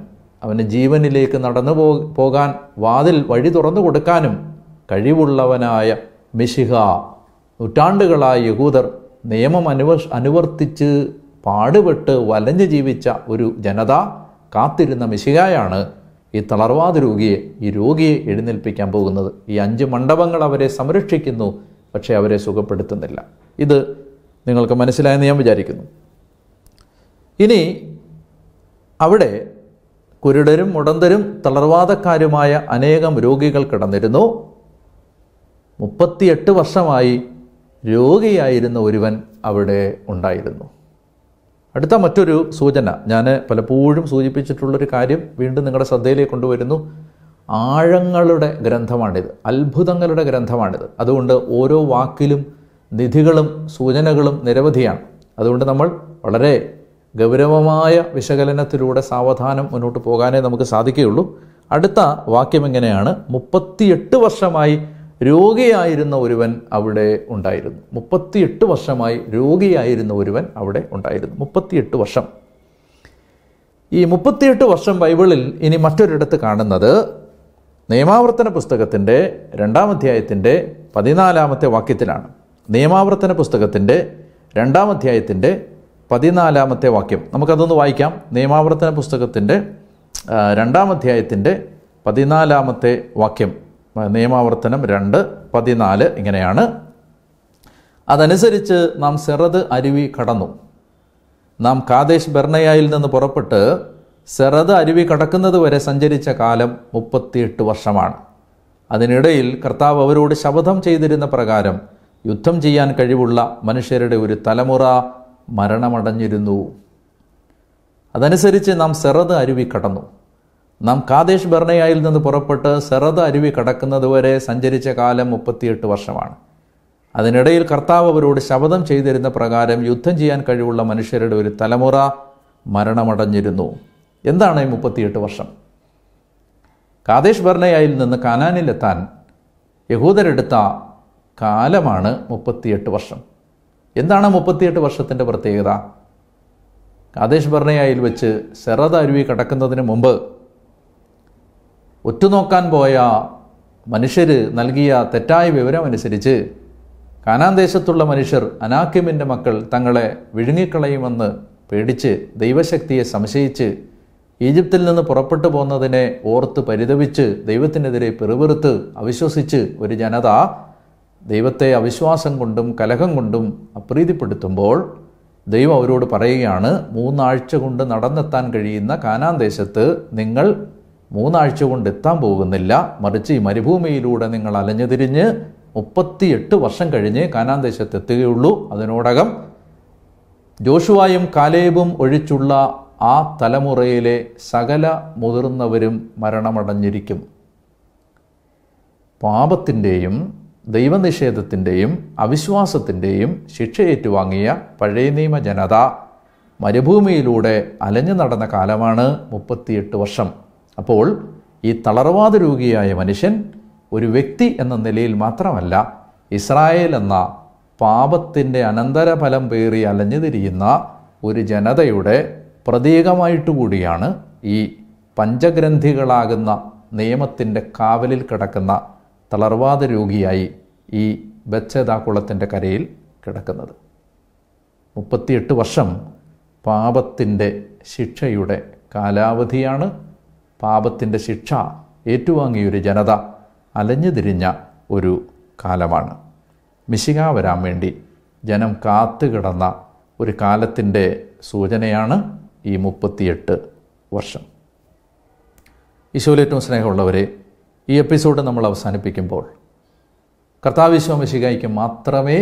അവന് ജീവനിലേക്ക് നടന്നു പോ പോകാൻ വാതിൽ വഴി തുറന്നു കൊടുക്കാനും കഴിവുള്ളവനായ മിശിഹ നൂറ്റാണ്ടുകളായ യഹൂദർ നിയമം അനുവർ അനുവർത്തിച്ച് പാടുപെട്ട് വലഞ്ഞു ജീവിച്ച ഒരു ജനത കാത്തിരുന്ന മിശികായാണ് ഈ തളർവാദ രോഗിയെ ഈ രോഗിയെ എഴുന്നേൽപ്പിക്കാൻ പോകുന്നത് ഈ അഞ്ച് മണ്ഡപങ്ങൾ അവരെ സംരക്ഷിക്കുന്നു പക്ഷേ അവരെ സുഖപ്പെടുത്തുന്നില്ല ഇത് നിങ്ങൾക്ക് മനസ്സിലായെന്ന് ഞാൻ വിചാരിക്കുന്നു ഇനി അവിടെ കുരുടരും മുടന്തരും തളർവാദക്കാരുമായ അനേകം രോഗികൾ കിടന്നിരുന്നു മുപ്പത്തിയെട്ട് വർഷമായി രോഗിയായിരുന്ന ഒരുവൻ അവിടെ ഉണ്ടായിരുന്നു അടുത്ത മറ്റൊരു സൂചന ഞാൻ പലപ്പോഴും സൂചിപ്പിച്ചിട്ടുള്ളൊരു കാര്യം വീണ്ടും നിങ്ങളുടെ ശ്രദ്ധയിലേക്ക് കൊണ്ടുവരുന്നു ആഴങ്ങളുടെ ഗ്രന്ഥമാണിത് അത്ഭുതങ്ങളുടെ ഗ്രന്ഥമാണിത് അതുകൊണ്ട് ഓരോ വാക്കിലും നിധികളും സൂചനകളും നിരവധിയാണ് അതുകൊണ്ട് നമ്മൾ വളരെ ഗൗരവമായ വിശകലനത്തിലൂടെ സാവധാനം മുന്നോട്ട് പോകാനേ നമുക്ക് സാധിക്കുകയുള്ളൂ അടുത്ത വാക്യം എങ്ങനെയാണ് മുപ്പത്തിയെട്ട് വർഷമായി രോഗിയായിരുന്ന ഒരുവൻ അവിടെ ഉണ്ടായിരുന്നു മുപ്പത്തിയെട്ട് വർഷമായി രോഗിയായിരുന്ന ഒരുവൻ അവിടെ ഉണ്ടായിരുന്നു മുപ്പത്തിയെട്ട് വർഷം ഈ മുപ്പത്തിയെട്ട് വർഷം ബൈബിളിൽ ഇനി മറ്റൊരിടത്ത് കാണുന്നത് നിയമാവർത്തന പുസ്തകത്തിൻ്റെ രണ്ടാം അധ്യായത്തിൻ്റെ പതിനാലാമത്തെ വാക്യത്തിലാണ് നിയമാവർത്തന പുസ്തകത്തിൻ്റെ രണ്ടാം അധ്യായത്തിൻ്റെ പതിനാലാമത്തെ വാക്യം നമുക്കതൊന്ന് വായിക്കാം നിയമാവർത്തന പുസ്തകത്തിൻ്റെ രണ്ടാം അധ്യായത്തിൻ്റെ പതിനാലാമത്തെ വാക്യം നിയമാവർത്തനം രണ്ട് പതിനാല് ഇങ്ങനെയാണ് അതനുസരിച്ച് നാം സെറത് അരുവി കടന്നു നാം കാതേശ് ബെർണയായിൽ നിന്ന് പുറപ്പെട്ട് സെറത് അരുവി കടക്കുന്നത് വരെ സഞ്ചരിച്ച കാലം മുപ്പത്തിയെട്ട് വർഷമാണ് അതിനിടയിൽ കർത്താവ് അവരോട് ശപഥം ചെയ്തിരുന്ന പ്രകാരം യുദ്ധം ചെയ്യാൻ കഴിവുള്ള മനുഷ്യരുടെ ഒരു തലമുറ മരണമടഞ്ഞിരുന്നു അതനുസരിച്ച് നാം സെറത് അരുവി കടന്നു നാം കാദേശ് ബർണയായിൽ നിന്ന് പുറപ്പെട്ട് സെറദ അരുവി കടക്കുന്നതുവരെ സഞ്ചരിച്ച കാലം മുപ്പത്തിയെട്ട് വർഷമാണ് അതിനിടയിൽ കർത്താവ് അവരോട് ശപഥം ചെയ്തിരുന്ന പ്രകാരം യുദ്ധം ചെയ്യാൻ കഴിവുള്ള മനുഷ്യരുടെ ഒരു തലമുറ മരണമടഞ്ഞിരുന്നു എന്താണ് ഈ മുപ്പത്തിയെട്ട് വർഷം കാദേശ് ബർണയായിൽ നിന്ന് കാനാനിലെത്താൻ യഹൂദരെടുത്ത കാലമാണ് മുപ്പത്തിയെട്ട് വർഷം എന്താണ് മുപ്പത്തിയെട്ട് വർഷത്തിൻ്റെ പ്രത്യേകത കാദേശ് ബർണയായിൽ വെച്ച് സെറദ അരുവി കടക്കുന്നതിന് മുമ്പ് ഒറ്റുനോക്കാൻ പോയ മനുഷ്യർ നൽകിയ തെറ്റായ വിവരം അനുസരിച്ച് കാനാൻ ദേശത്തുള്ള മനുഷ്യർ അനാക്കിമിൻ്റെ മക്കൾ തങ്ങളെ വിഴുങ്ങിക്കളയുമെന്ന് പേടിച്ച് ദൈവശക്തിയെ സംശയിച്ച് ഈജിപ്തിൽ നിന്ന് പുറപ്പെട്ടു പോന്നതിനെ ഓർത്ത് പരിതപിച്ച് ദൈവത്തിനെതിരെ പെറുപെറുത്ത് അവിശ്വസിച്ച് ഒരു ജനത ദൈവത്തെ അവിശ്വാസം കൊണ്ടും കലഹം കൊണ്ടും അപ്രീതിപ്പെടുത്തുമ്പോൾ ദൈവം അവരോട് പറയുകയാണ് മൂന്നാഴ്ച കൊണ്ട് നടന്നെത്താൻ കഴിയുന്ന കാനാൻ ദേശത്ത് നിങ്ങൾ മൂന്നാഴ്ച കൊണ്ട് എത്താൻ പോകുന്നില്ല മറിച്ച് ഈ മരുഭൂമിയിലൂടെ നിങ്ങൾ അലഞ്ഞുതിരിഞ്ഞ് മുപ്പത്തിയെട്ട് വർഷം കഴിഞ്ഞ് കാനാൻ എത്തുകയുള്ളൂ അതിനോടകം ജോഷുവായും കാലേബും ഒഴിച്ചുള്ള ആ തലമുറയിലെ സകല മുതിർന്നവരും മരണമടഞ്ഞിരിക്കും പാപത്തിൻ്റെയും ദൈവനിഷേധത്തിൻ്റെയും അവിശ്വാസത്തിൻ്റെയും ശിക്ഷയേറ്റുവാങ്ങിയ പഴയ നിയമ ജനത മരുഭൂമിയിലൂടെ അലഞ്ഞു നടന്ന കാലമാണ് മുപ്പത്തിയെട്ട് വർഷം അപ്പോൾ ഈ തളർവാദ രോഗിയായ മനുഷ്യൻ ഒരു വ്യക്തി എന്ന നിലയിൽ മാത്രമല്ല ഇസ്രായേൽ എന്ന പാപത്തിൻ്റെ അനന്തരഫലം പേറി അലഞ്ഞുതിരിയുന്ന ഒരു ജനതയുടെ പ്രതീകമായിട്ട് കൂടിയാണ് ഈ പഞ്ചഗ്രന്ഥികളാകുന്ന നിയമത്തിൻ്റെ കാവലിൽ കിടക്കുന്ന തളർവാദ രോഗിയായി ഈ ബച്ചതാക്കുളത്തിൻ്റെ കരയിൽ കിടക്കുന്നത് മുപ്പത്തിയെട്ട് വർഷം പാപത്തിൻ്റെ ശിക്ഷയുടെ കാലാവധിയാണ് പാപത്തിൻ്റെ ശിക്ഷ ഏറ്റുവാങ്ങിയൊരു ജനത അലഞ്ഞുതിരിഞ്ഞ ഒരു കാലമാണ് മിശിക വരാൻ വേണ്ടി ജനം കാത്തുകിടന്ന ഒരു കാലത്തിൻ്റെ സൂചനയാണ് ഈ മുപ്പത്തിയെട്ട് വർഷം ഈശോയിൽ ഏറ്റവും സ്നേഹമുള്ളവരെ ഈ എപ്പിസോഡ് നമ്മൾ അവസാനിപ്പിക്കുമ്പോൾ കർത്താവ് മിശികായിക്ക് മാത്രമേ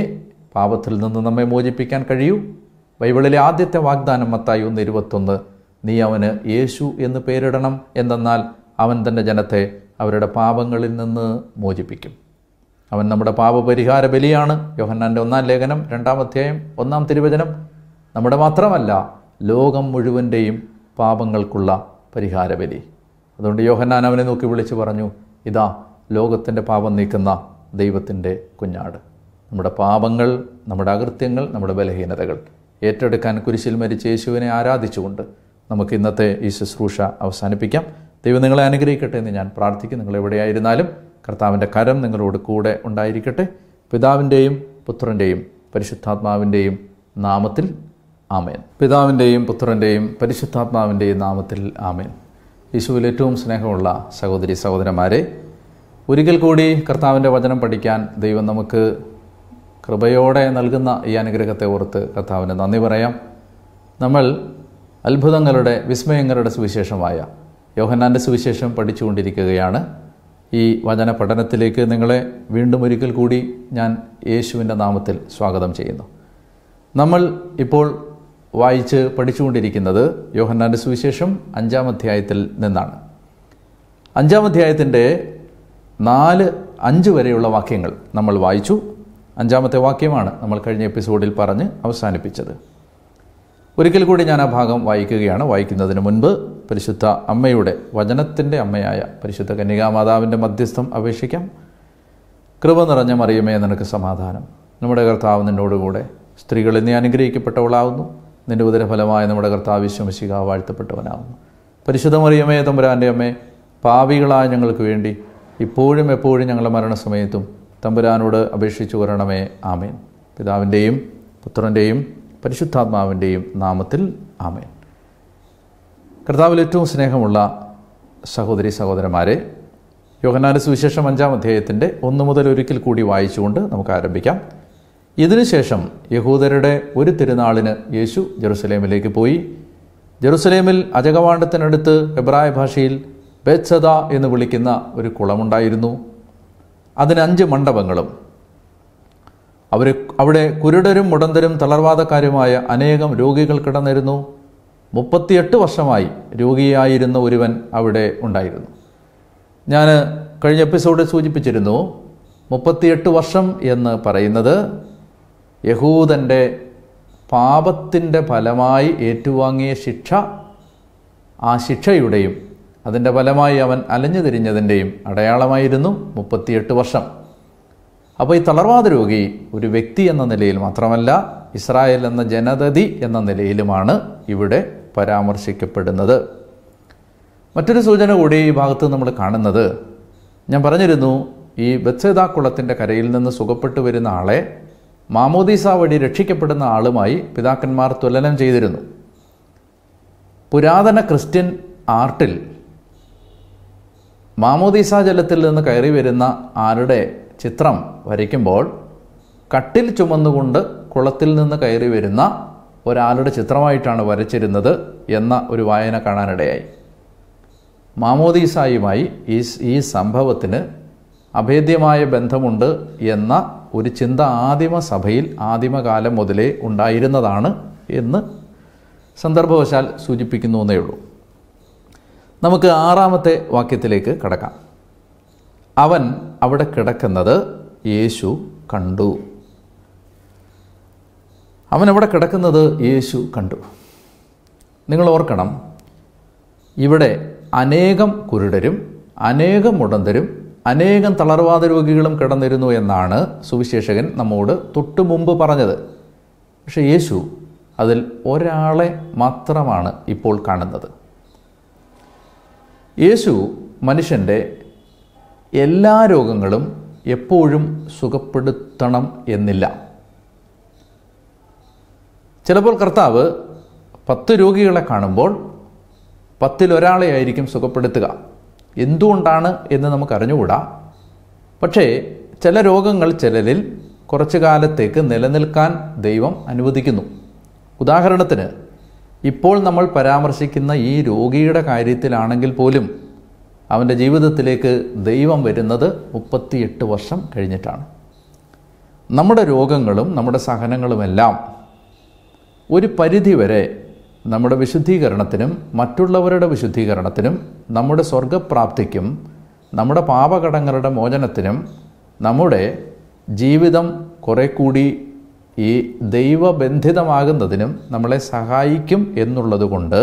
പാപത്തിൽ നിന്ന് നമ്മെ മോചിപ്പിക്കാൻ കഴിയൂ ബൈബിളിലെ ആദ്യത്തെ വാഗ്ദാനം മത്തായി ഒന്ന് ഇരുപത്തൊന്ന് നീ അവന് യേശു എന്ന് പേരിടണം എന്തെന്നാൽ അവൻ തൻ്റെ ജനത്തെ അവരുടെ പാപങ്ങളിൽ നിന്ന് മോചിപ്പിക്കും അവൻ നമ്മുടെ പാപപരിഹാര ബലിയാണ് യോഹന്നാൻ്റെ ഒന്നാം ലേഖനം രണ്ടാം അധ്യായം ഒന്നാം തിരുവചനം നമ്മുടെ മാത്രമല്ല ലോകം മുഴുവൻ്റെയും പാപങ്ങൾക്കുള്ള പരിഹാര ബലി അതുകൊണ്ട് യോഹന്നാൻ അവനെ നോക്കി വിളിച്ചു പറഞ്ഞു ഇതാ ലോകത്തിൻ്റെ പാപം നീക്കുന്ന ദൈവത്തിൻ്റെ കുഞ്ഞാട് നമ്മുടെ പാപങ്ങൾ നമ്മുടെ അകൃത്യങ്ങൾ നമ്മുടെ ബലഹീനതകൾ ഏറ്റെടുക്കാൻ കുരിശിൽ മരിച്ച യേശുവിനെ ആരാധിച്ചുകൊണ്ട് നമുക്ക് ഇന്നത്തെ ഈ ശുശ്രൂഷ അവസാനിപ്പിക്കാം ദൈവം നിങ്ങളെ അനുഗ്രഹിക്കട്ടെ എന്ന് ഞാൻ പ്രാർത്ഥിക്കും നിങ്ങൾ എവിടെയായിരുന്നാലും കർത്താവിൻ്റെ കരം നിങ്ങളോട് കൂടെ ഉണ്ടായിരിക്കട്ടെ പിതാവിൻ്റെയും പുത്രൻ്റെയും പരിശുദ്ധാത്മാവിൻ്റെയും നാമത്തിൽ ആമേൻ പിതാവിൻ്റെയും പുത്രൻ്റെയും പരിശുദ്ധാത്മാവിൻ്റെയും നാമത്തിൽ ആമേൻ യേശുവിൽ ഏറ്റവും സ്നേഹമുള്ള സഹോദരി സഹോദരന്മാരെ ഒരിക്കൽ കൂടി കർത്താവിൻ്റെ വചനം പഠിക്കാൻ ദൈവം നമുക്ക് കൃപയോടെ നൽകുന്ന ഈ അനുഗ്രഹത്തെ ഓർത്ത് കർത്താവിന് നന്ദി പറയാം നമ്മൾ അത്ഭുതങ്ങളുടെ വിസ്മയങ്ങളുടെ സുവിശേഷമായ യോഹന്നാൻ്റെ സുവിശേഷം പഠിച്ചുകൊണ്ടിരിക്കുകയാണ് ഈ വചന പഠനത്തിലേക്ക് നിങ്ങളെ വീണ്ടും ഒരിക്കൽ കൂടി ഞാൻ യേശുവിൻ്റെ നാമത്തിൽ സ്വാഗതം ചെയ്യുന്നു നമ്മൾ ഇപ്പോൾ വായിച്ച് പഠിച്ചുകൊണ്ടിരിക്കുന്നത് യോഹന്നാൻ്റെ സുവിശേഷം അഞ്ചാം അധ്യായത്തിൽ നിന്നാണ് അഞ്ചാം അധ്യായത്തിൻ്റെ നാല് അഞ്ച് വരെയുള്ള വാക്യങ്ങൾ നമ്മൾ വായിച്ചു അഞ്ചാമത്തെ വാക്യമാണ് നമ്മൾ കഴിഞ്ഞ എപ്പിസോഡിൽ പറഞ്ഞ് അവസാനിപ്പിച്ചത് ഒരിക്കൽ കൂടി ഞാൻ ആ ഭാഗം വായിക്കുകയാണ് വായിക്കുന്നതിന് മുൻപ് പരിശുദ്ധ അമ്മയുടെ വചനത്തിൻ്റെ അമ്മയായ പരിശുദ്ധ മാതാവിൻ്റെ മധ്യസ്ഥം അപേക്ഷിക്കാം കൃപ നിറഞ്ഞ മറിയമേ നിനക്ക് സമാധാനം നമ്മുടെ കർത്താവ് നിന്നോടുകൂടെ സ്ത്രീകളിൽ നീ അനുഗ്രഹിക്കപ്പെട്ടവളാവുന്നു നിൻ്റെ ഉദരഫലമായ നമ്മുടെ കർത്താവ് വിശ്വമിശിക വാഴ്ത്തപ്പെട്ടവനാവുന്നു പരിശുദ്ധ മറിയമേ തമ്പുരാൻ്റെ അമ്മേ പാവികളായ ഞങ്ങൾക്ക് വേണ്ടി ഇപ്പോഴും എപ്പോഴും ഞങ്ങളുടെ മരണസമയത്തും തമ്പുരാനോട് അപേക്ഷിച്ചു വരണമേ ആമേൻ പിതാവിൻ്റെയും പുത്രൻ്റെയും പരിശുദ്ധാത്മാവിൻ്റെയും നാമത്തിൽ ആമേൻ കർത്താവിൽ ഏറ്റവും സ്നേഹമുള്ള സഹോദരി സഹോദരന്മാരെ യോഹനാന സുവിശേഷം അഞ്ചാം അധ്യായത്തിൻ്റെ ഒന്ന് മുതൽ ഒരിക്കൽ കൂടി വായിച്ചുകൊണ്ട് നമുക്ക് ആരംഭിക്കാം ഇതിനുശേഷം യഹൂദരുടെ ഒരു തിരുനാളിന് യേശു ജെറുസലേമിലേക്ക് പോയി ജെറുസലേമിൽ അജകവാണ്ടത്തിനടുത്ത് എബ്രായ ഭാഷയിൽ ബെത്സദ എന്ന് വിളിക്കുന്ന ഒരു കുളമുണ്ടായിരുന്നു അതിന് അഞ്ച് മണ്ഡപങ്ങളും അവർ അവിടെ കുരുടരും മുടന്തരും തളർവാദക്കാരുമായ അനേകം രോഗികൾ കിടന്നിരുന്നു മുപ്പത്തിയെട്ട് വർഷമായി രോഗിയായിരുന്ന ഒരുവൻ അവിടെ ഉണ്ടായിരുന്നു ഞാൻ കഴിഞ്ഞ എപ്പിസോഡിൽ സൂചിപ്പിച്ചിരുന്നു മുപ്പത്തിയെട്ട് വർഷം എന്ന് പറയുന്നത് യഹൂദൻ്റെ പാപത്തിൻ്റെ ഫലമായി ഏറ്റുവാങ്ങിയ ശിക്ഷ ആ ശിക്ഷയുടെയും അതിൻ്റെ ഫലമായി അവൻ അലഞ്ഞു തിരിഞ്ഞതിൻ്റെയും അടയാളമായിരുന്നു മുപ്പത്തിയെട്ട് വർഷം അപ്പോൾ ഈ തളർവാദ രോഗി ഒരു വ്യക്തി എന്ന നിലയിൽ മാത്രമല്ല ഇസ്രായേൽ എന്ന ജനതതി എന്ന നിലയിലുമാണ് ഇവിടെ പരാമർശിക്കപ്പെടുന്നത് മറ്റൊരു സൂചന കൂടി ഈ ഭാഗത്ത് നമ്മൾ കാണുന്നത് ഞാൻ പറഞ്ഞിരുന്നു ഈ ബത്സേതാ കുളത്തിൻ്റെ കരയിൽ നിന്ന് സുഖപ്പെട്ടു വരുന്ന ആളെ മാമോദീസ വഴി രക്ഷിക്കപ്പെടുന്ന ആളുമായി പിതാക്കന്മാർ തുലനം ചെയ്തിരുന്നു പുരാതന ക്രിസ്ത്യൻ ആർട്ടിൽ മാമോദീസ ജലത്തിൽ നിന്ന് കയറി വരുന്ന ആരുടെ ചിത്രം വരയ്ക്കുമ്പോൾ കട്ടിൽ ചുമന്നുകൊണ്ട് കുളത്തിൽ നിന്ന് കയറി വരുന്ന ഒരാളുടെ ചിത്രമായിട്ടാണ് വരച്ചിരുന്നത് എന്ന ഒരു വായന കാണാനിടയായി മാമോദീസായുമായി ഈ ഈ സംഭവത്തിന് അഭേദ്യമായ ബന്ധമുണ്ട് എന്ന ഒരു ചിന്ത ആദിമ സഭയിൽ ആദിമകാലം മുതലേ ഉണ്ടായിരുന്നതാണ് എന്ന് സന്ദർഭവശാൽ സൂചിപ്പിക്കുന്നു എന്നേ ഉള്ളൂ നമുക്ക് ആറാമത്തെ വാക്യത്തിലേക്ക് കടക്കാം അവൻ അവിടെ കിടക്കുന്നത് യേശു കണ്ടു അവൻ അവിടെ കിടക്കുന്നത് യേശു കണ്ടു നിങ്ങൾ ഓർക്കണം ഇവിടെ അനേകം കുരുടരും അനേകം മുടന്തരും അനേകം തളർവാദ രോഗികളും കിടന്നിരുന്നു എന്നാണ് സുവിശേഷകൻ നമ്മോട് തൊട്ടു മുമ്പ് പറഞ്ഞത് പക്ഷേ യേശു അതിൽ ഒരാളെ മാത്രമാണ് ഇപ്പോൾ കാണുന്നത് യേശു മനുഷ്യൻ്റെ എല്ലാ രോഗങ്ങളും എപ്പോഴും സുഖപ്പെടുത്തണം എന്നില്ല ചിലപ്പോൾ കർത്താവ് പത്ത് രോഗികളെ കാണുമ്പോൾ പത്തിലൊരാളെ ആയിരിക്കും സുഖപ്പെടുത്തുക എന്തുകൊണ്ടാണ് എന്ന് നമുക്ക് അറിഞ്ഞുകൂടാ പക്ഷേ ചില രോഗങ്ങൾ ചിലരിൽ കുറച്ചു കാലത്തേക്ക് നിലനിൽക്കാൻ ദൈവം അനുവദിക്കുന്നു ഉദാഹരണത്തിന് ഇപ്പോൾ നമ്മൾ പരാമർശിക്കുന്ന ഈ രോഗിയുടെ കാര്യത്തിലാണെങ്കിൽ പോലും അവൻ്റെ ജീവിതത്തിലേക്ക് ദൈവം വരുന്നത് മുപ്പത്തിയെട്ട് വർഷം കഴിഞ്ഞിട്ടാണ് നമ്മുടെ രോഗങ്ങളും നമ്മുടെ സഹനങ്ങളുമെല്ലാം ഒരു പരിധിവരെ നമ്മുടെ വിശുദ്ധീകരണത്തിനും മറ്റുള്ളവരുടെ വിശുദ്ധീകരണത്തിനും നമ്മുടെ സ്വർഗപ്രാപ്തിക്കും നമ്മുടെ പാപകടങ്ങളുടെ മോചനത്തിനും നമ്മുടെ ജീവിതം കുറേ കൂടി ഈ ദൈവബന്ധിതമാകുന്നതിനും നമ്മളെ സഹായിക്കും എന്നുള്ളതുകൊണ്ട്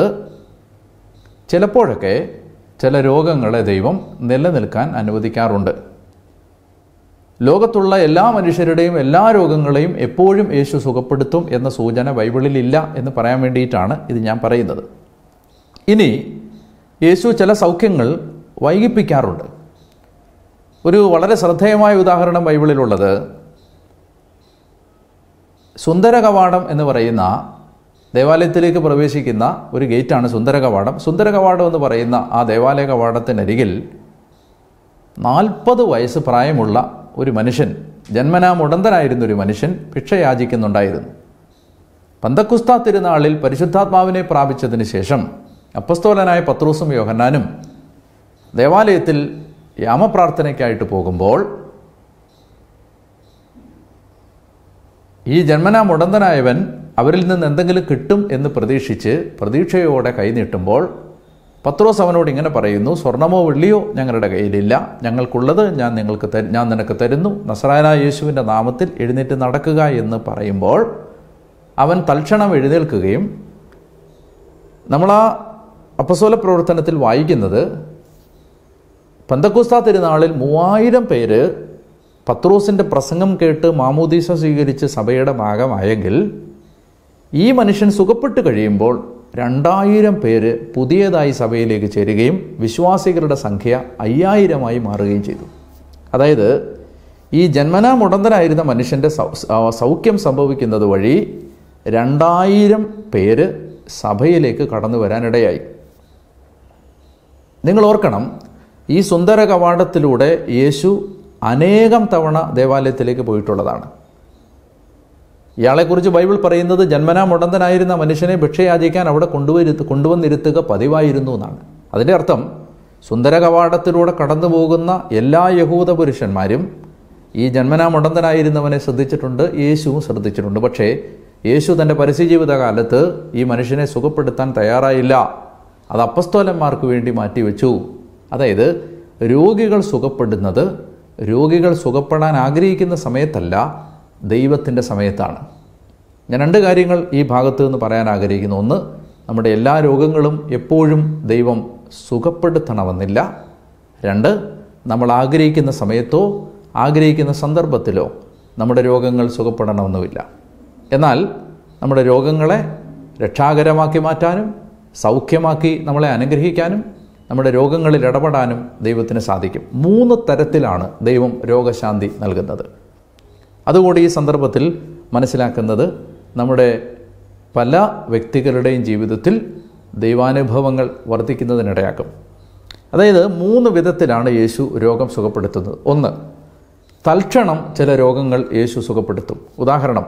ചിലപ്പോഴൊക്കെ ചില രോഗങ്ങളെ ദൈവം നിലനിൽക്കാൻ അനുവദിക്കാറുണ്ട് ലോകത്തുള്ള എല്ലാ മനുഷ്യരുടെയും എല്ലാ രോഗങ്ങളെയും എപ്പോഴും യേശു സുഖപ്പെടുത്തും എന്ന സൂചന ബൈബിളിൽ ഇല്ല എന്ന് പറയാൻ വേണ്ടിയിട്ടാണ് ഇത് ഞാൻ പറയുന്നത് ഇനി യേശു ചില സൗഖ്യങ്ങൾ വൈകിപ്പിക്കാറുണ്ട് ഒരു വളരെ ശ്രദ്ധേയമായ ഉദാഹരണം ബൈബിളിലുള്ളത് സുന്ദര കവാടം എന്ന് പറയുന്ന ദേവാലയത്തിലേക്ക് പ്രവേശിക്കുന്ന ഒരു ഗേറ്റാണ് സുന്ദര കവാടം സുന്ദര കവാടം എന്ന് പറയുന്ന ആ ദേവാലയ കവാടത്തിനരികിൽ നാൽപ്പത് വയസ്സ് പ്രായമുള്ള ഒരു മനുഷ്യൻ ജന്മനാ മുടന്തനായിരുന്ന ഒരു മനുഷ്യൻ ഭിക്ഷയാചിക്കുന്നുണ്ടായിരുന്നു പന്തക്കുസ്ത തിരുനാളിൽ പരിശുദ്ധാത്മാവിനെ പ്രാപിച്ചതിന് ശേഷം അപ്പസ്തോലനായ പത്രൂസും യോഹന്നാനും ദേവാലയത്തിൽ യാമപ്രാർത്ഥനയ്ക്കായിട്ട് പോകുമ്പോൾ ഈ ജന്മനാ മുടന്തനായവൻ അവരിൽ നിന്ന് എന്തെങ്കിലും കിട്ടും എന്ന് പ്രതീക്ഷിച്ച് പ്രതീക്ഷയോടെ കൈനീട്ടുമ്പോൾ പത്രോസ് അവനോട് ഇങ്ങനെ പറയുന്നു സ്വർണമോ വെള്ളിയോ ഞങ്ങളുടെ കയ്യിലില്ല ഞങ്ങൾക്കുള്ളത് ഞാൻ നിങ്ങൾക്ക് ഞാൻ നിനക്ക് തരുന്നു നസറായ യേശുവിൻ്റെ നാമത്തിൽ എഴുന്നേറ്റ് നടക്കുക എന്ന് പറയുമ്പോൾ അവൻ തൽക്ഷണം എഴുന്നേൽക്കുകയും നമ്മൾ ആ അപ്പസോല പ്രവർത്തനത്തിൽ വായിക്കുന്നത് പന്തക്കുസ്ത തിരുനാളിൽ മൂവായിരം പേര് പത്രോസിൻ്റെ പ്രസംഗം കേട്ട് മാമോദീസ സ്വീകരിച്ച് സഭയുടെ ഭാഗമായെങ്കിൽ ഈ മനുഷ്യൻ സുഖപ്പെട്ട് കഴിയുമ്പോൾ രണ്ടായിരം പേര് പുതിയതായി സഭയിലേക്ക് ചേരുകയും വിശ്വാസികളുടെ സംഖ്യ അയ്യായിരമായി മാറുകയും ചെയ്തു അതായത് ഈ ജന്മനാ മുടന്തനായിരുന്ന മനുഷ്യൻ്റെ സൗഖ്യം സംഭവിക്കുന്നത് വഴി രണ്ടായിരം പേര് സഭയിലേക്ക് കടന്നു വരാനിടയായി നിങ്ങൾ ഓർക്കണം ഈ സുന്ദര കവാടത്തിലൂടെ യേശു അനേകം തവണ ദേവാലയത്തിലേക്ക് പോയിട്ടുള്ളതാണ് ഇയാളെക്കുറിച്ച് ബൈബിൾ പറയുന്നത് ജന്മനാ മുടന്തനായിരുന്ന മനുഷ്യനെ ഭിക്ഷയാചിക്കാൻ അവിടെ കൊണ്ടുവരുത്ത് കൊണ്ടുവന്നിരുത്തുക പതിവായിരുന്നു എന്നാണ് അതിൻ്റെ അർത്ഥം സുന്ദര കവാടത്തിലൂടെ കടന്നു പോകുന്ന എല്ലാ യഹൂദ പുരുഷന്മാരും ഈ ജന്മനാ മുടന്തനായിരുന്നവനെ ശ്രദ്ധിച്ചിട്ടുണ്ട് യേശുവും ശ്രദ്ധിച്ചിട്ടുണ്ട് പക്ഷേ യേശു തൻ്റെ ജീവിതകാലത്ത് ഈ മനുഷ്യനെ സുഖപ്പെടുത്താൻ തയ്യാറായില്ല അത് അപ്പസ്തോലന്മാർക്ക് വേണ്ടി മാറ്റിവെച്ചു അതായത് രോഗികൾ സുഖപ്പെടുന്നത് രോഗികൾ സുഖപ്പെടാൻ ആഗ്രഹിക്കുന്ന സമയത്തല്ല ദൈവത്തിൻ്റെ സമയത്താണ് ഞാൻ രണ്ട് കാര്യങ്ങൾ ഈ ഭാഗത്ത് നിന്ന് പറയാൻ ആഗ്രഹിക്കുന്നു ഒന്ന് നമ്മുടെ എല്ലാ രോഗങ്ങളും എപ്പോഴും ദൈവം സുഖപ്പെടുത്തണമെന്നില്ല രണ്ട് നമ്മൾ ആഗ്രഹിക്കുന്ന സമയത്തോ ആഗ്രഹിക്കുന്ന സന്ദർഭത്തിലോ നമ്മുടെ രോഗങ്ങൾ സുഖപ്പെടണമെന്നുമില്ല എന്നാൽ നമ്മുടെ രോഗങ്ങളെ രക്ഷാകരമാക്കി മാറ്റാനും സൗഖ്യമാക്കി നമ്മളെ അനുഗ്രഹിക്കാനും നമ്മുടെ രോഗങ്ങളിൽ ഇടപെടാനും ദൈവത്തിന് സാധിക്കും മൂന്ന് തരത്തിലാണ് ദൈവം രോഗശാന്തി നൽകുന്നത് അതുകൂടി ഈ സന്ദർഭത്തിൽ മനസ്സിലാക്കുന്നത് നമ്മുടെ പല വ്യക്തികളുടെയും ജീവിതത്തിൽ ദൈവാനുഭവങ്ങൾ വർദ്ധിക്കുന്നതിനിടയാക്കും അതായത് മൂന്ന് വിധത്തിലാണ് യേശു രോഗം സുഖപ്പെടുത്തുന്നത് ഒന്ന് തൽക്ഷണം ചില രോഗങ്ങൾ യേശു സുഖപ്പെടുത്തും ഉദാഹരണം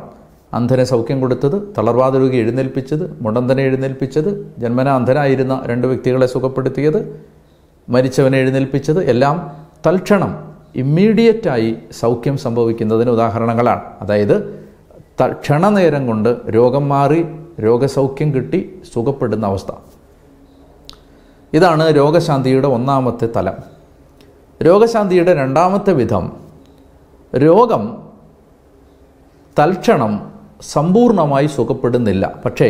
അന്ധനെ സൗഖ്യം കൊടുത്തത് തളർവാദ രോഗി എഴുന്നേൽപ്പിച്ചത് മുടന്തനെ എഴുന്നേൽപ്പിച്ചത് ജന്മന അന്ധനായിരുന്ന രണ്ട് വ്യക്തികളെ സുഖപ്പെടുത്തിയത് മരിച്ചവനെ എഴുന്നേൽപ്പിച്ചത് എല്ലാം തൽക്ഷണം ഇമ്മീഡിയറ്റായി സൗഖ്യം സംഭവിക്കുന്നതിന് ഉദാഹരണങ്ങളാണ് അതായത് ക്ഷണനേരം കൊണ്ട് രോഗം മാറി രോഗസൗഖ്യം കിട്ടി സുഖപ്പെടുന്ന അവസ്ഥ ഇതാണ് രോഗശാന്തിയുടെ ഒന്നാമത്തെ തലം രോഗശാന്തിയുടെ രണ്ടാമത്തെ വിധം രോഗം തൽക്ഷണം സമ്പൂർണമായി സുഖപ്പെടുന്നില്ല പക്ഷേ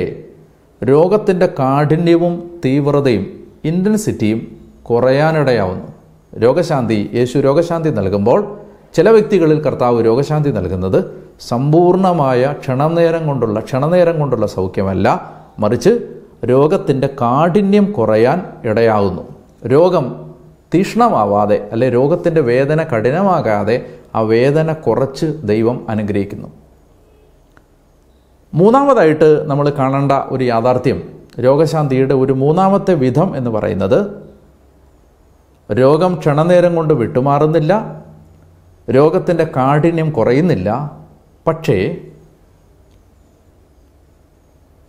രോഗത്തിൻ്റെ കാഠിന്യവും തീവ്രതയും ഇൻറ്റൻസിറ്റിയും കുറയാനിടയാവുന്നു രോഗശാന്തി യേശു രോഗശാന്തി നൽകുമ്പോൾ ചില വ്യക്തികളിൽ കർത്താവ് രോഗശാന്തി നൽകുന്നത് സമ്പൂർണമായ ക്ഷണനേരം കൊണ്ടുള്ള ക്ഷണനേരം കൊണ്ടുള്ള സൗഖ്യമല്ല മറിച്ച് രോഗത്തിൻ്റെ കാഠിന്യം കുറയാൻ ഇടയാകുന്നു രോഗം തീഷ്ണമാവാതെ അല്ലെ രോഗത്തിൻ്റെ വേദന കഠിനമാകാതെ ആ വേദന കുറച്ച് ദൈവം അനുഗ്രഹിക്കുന്നു മൂന്നാമതായിട്ട് നമ്മൾ കാണേണ്ട ഒരു യാഥാർത്ഥ്യം രോഗശാന്തിയുടെ ഒരു മൂന്നാമത്തെ വിധം എന്ന് പറയുന്നത് രോഗം ക്ഷണനേരം കൊണ്ട് വിട്ടുമാറുന്നില്ല രോഗത്തിൻ്റെ കാഠിന്യം കുറയുന്നില്ല പക്ഷേ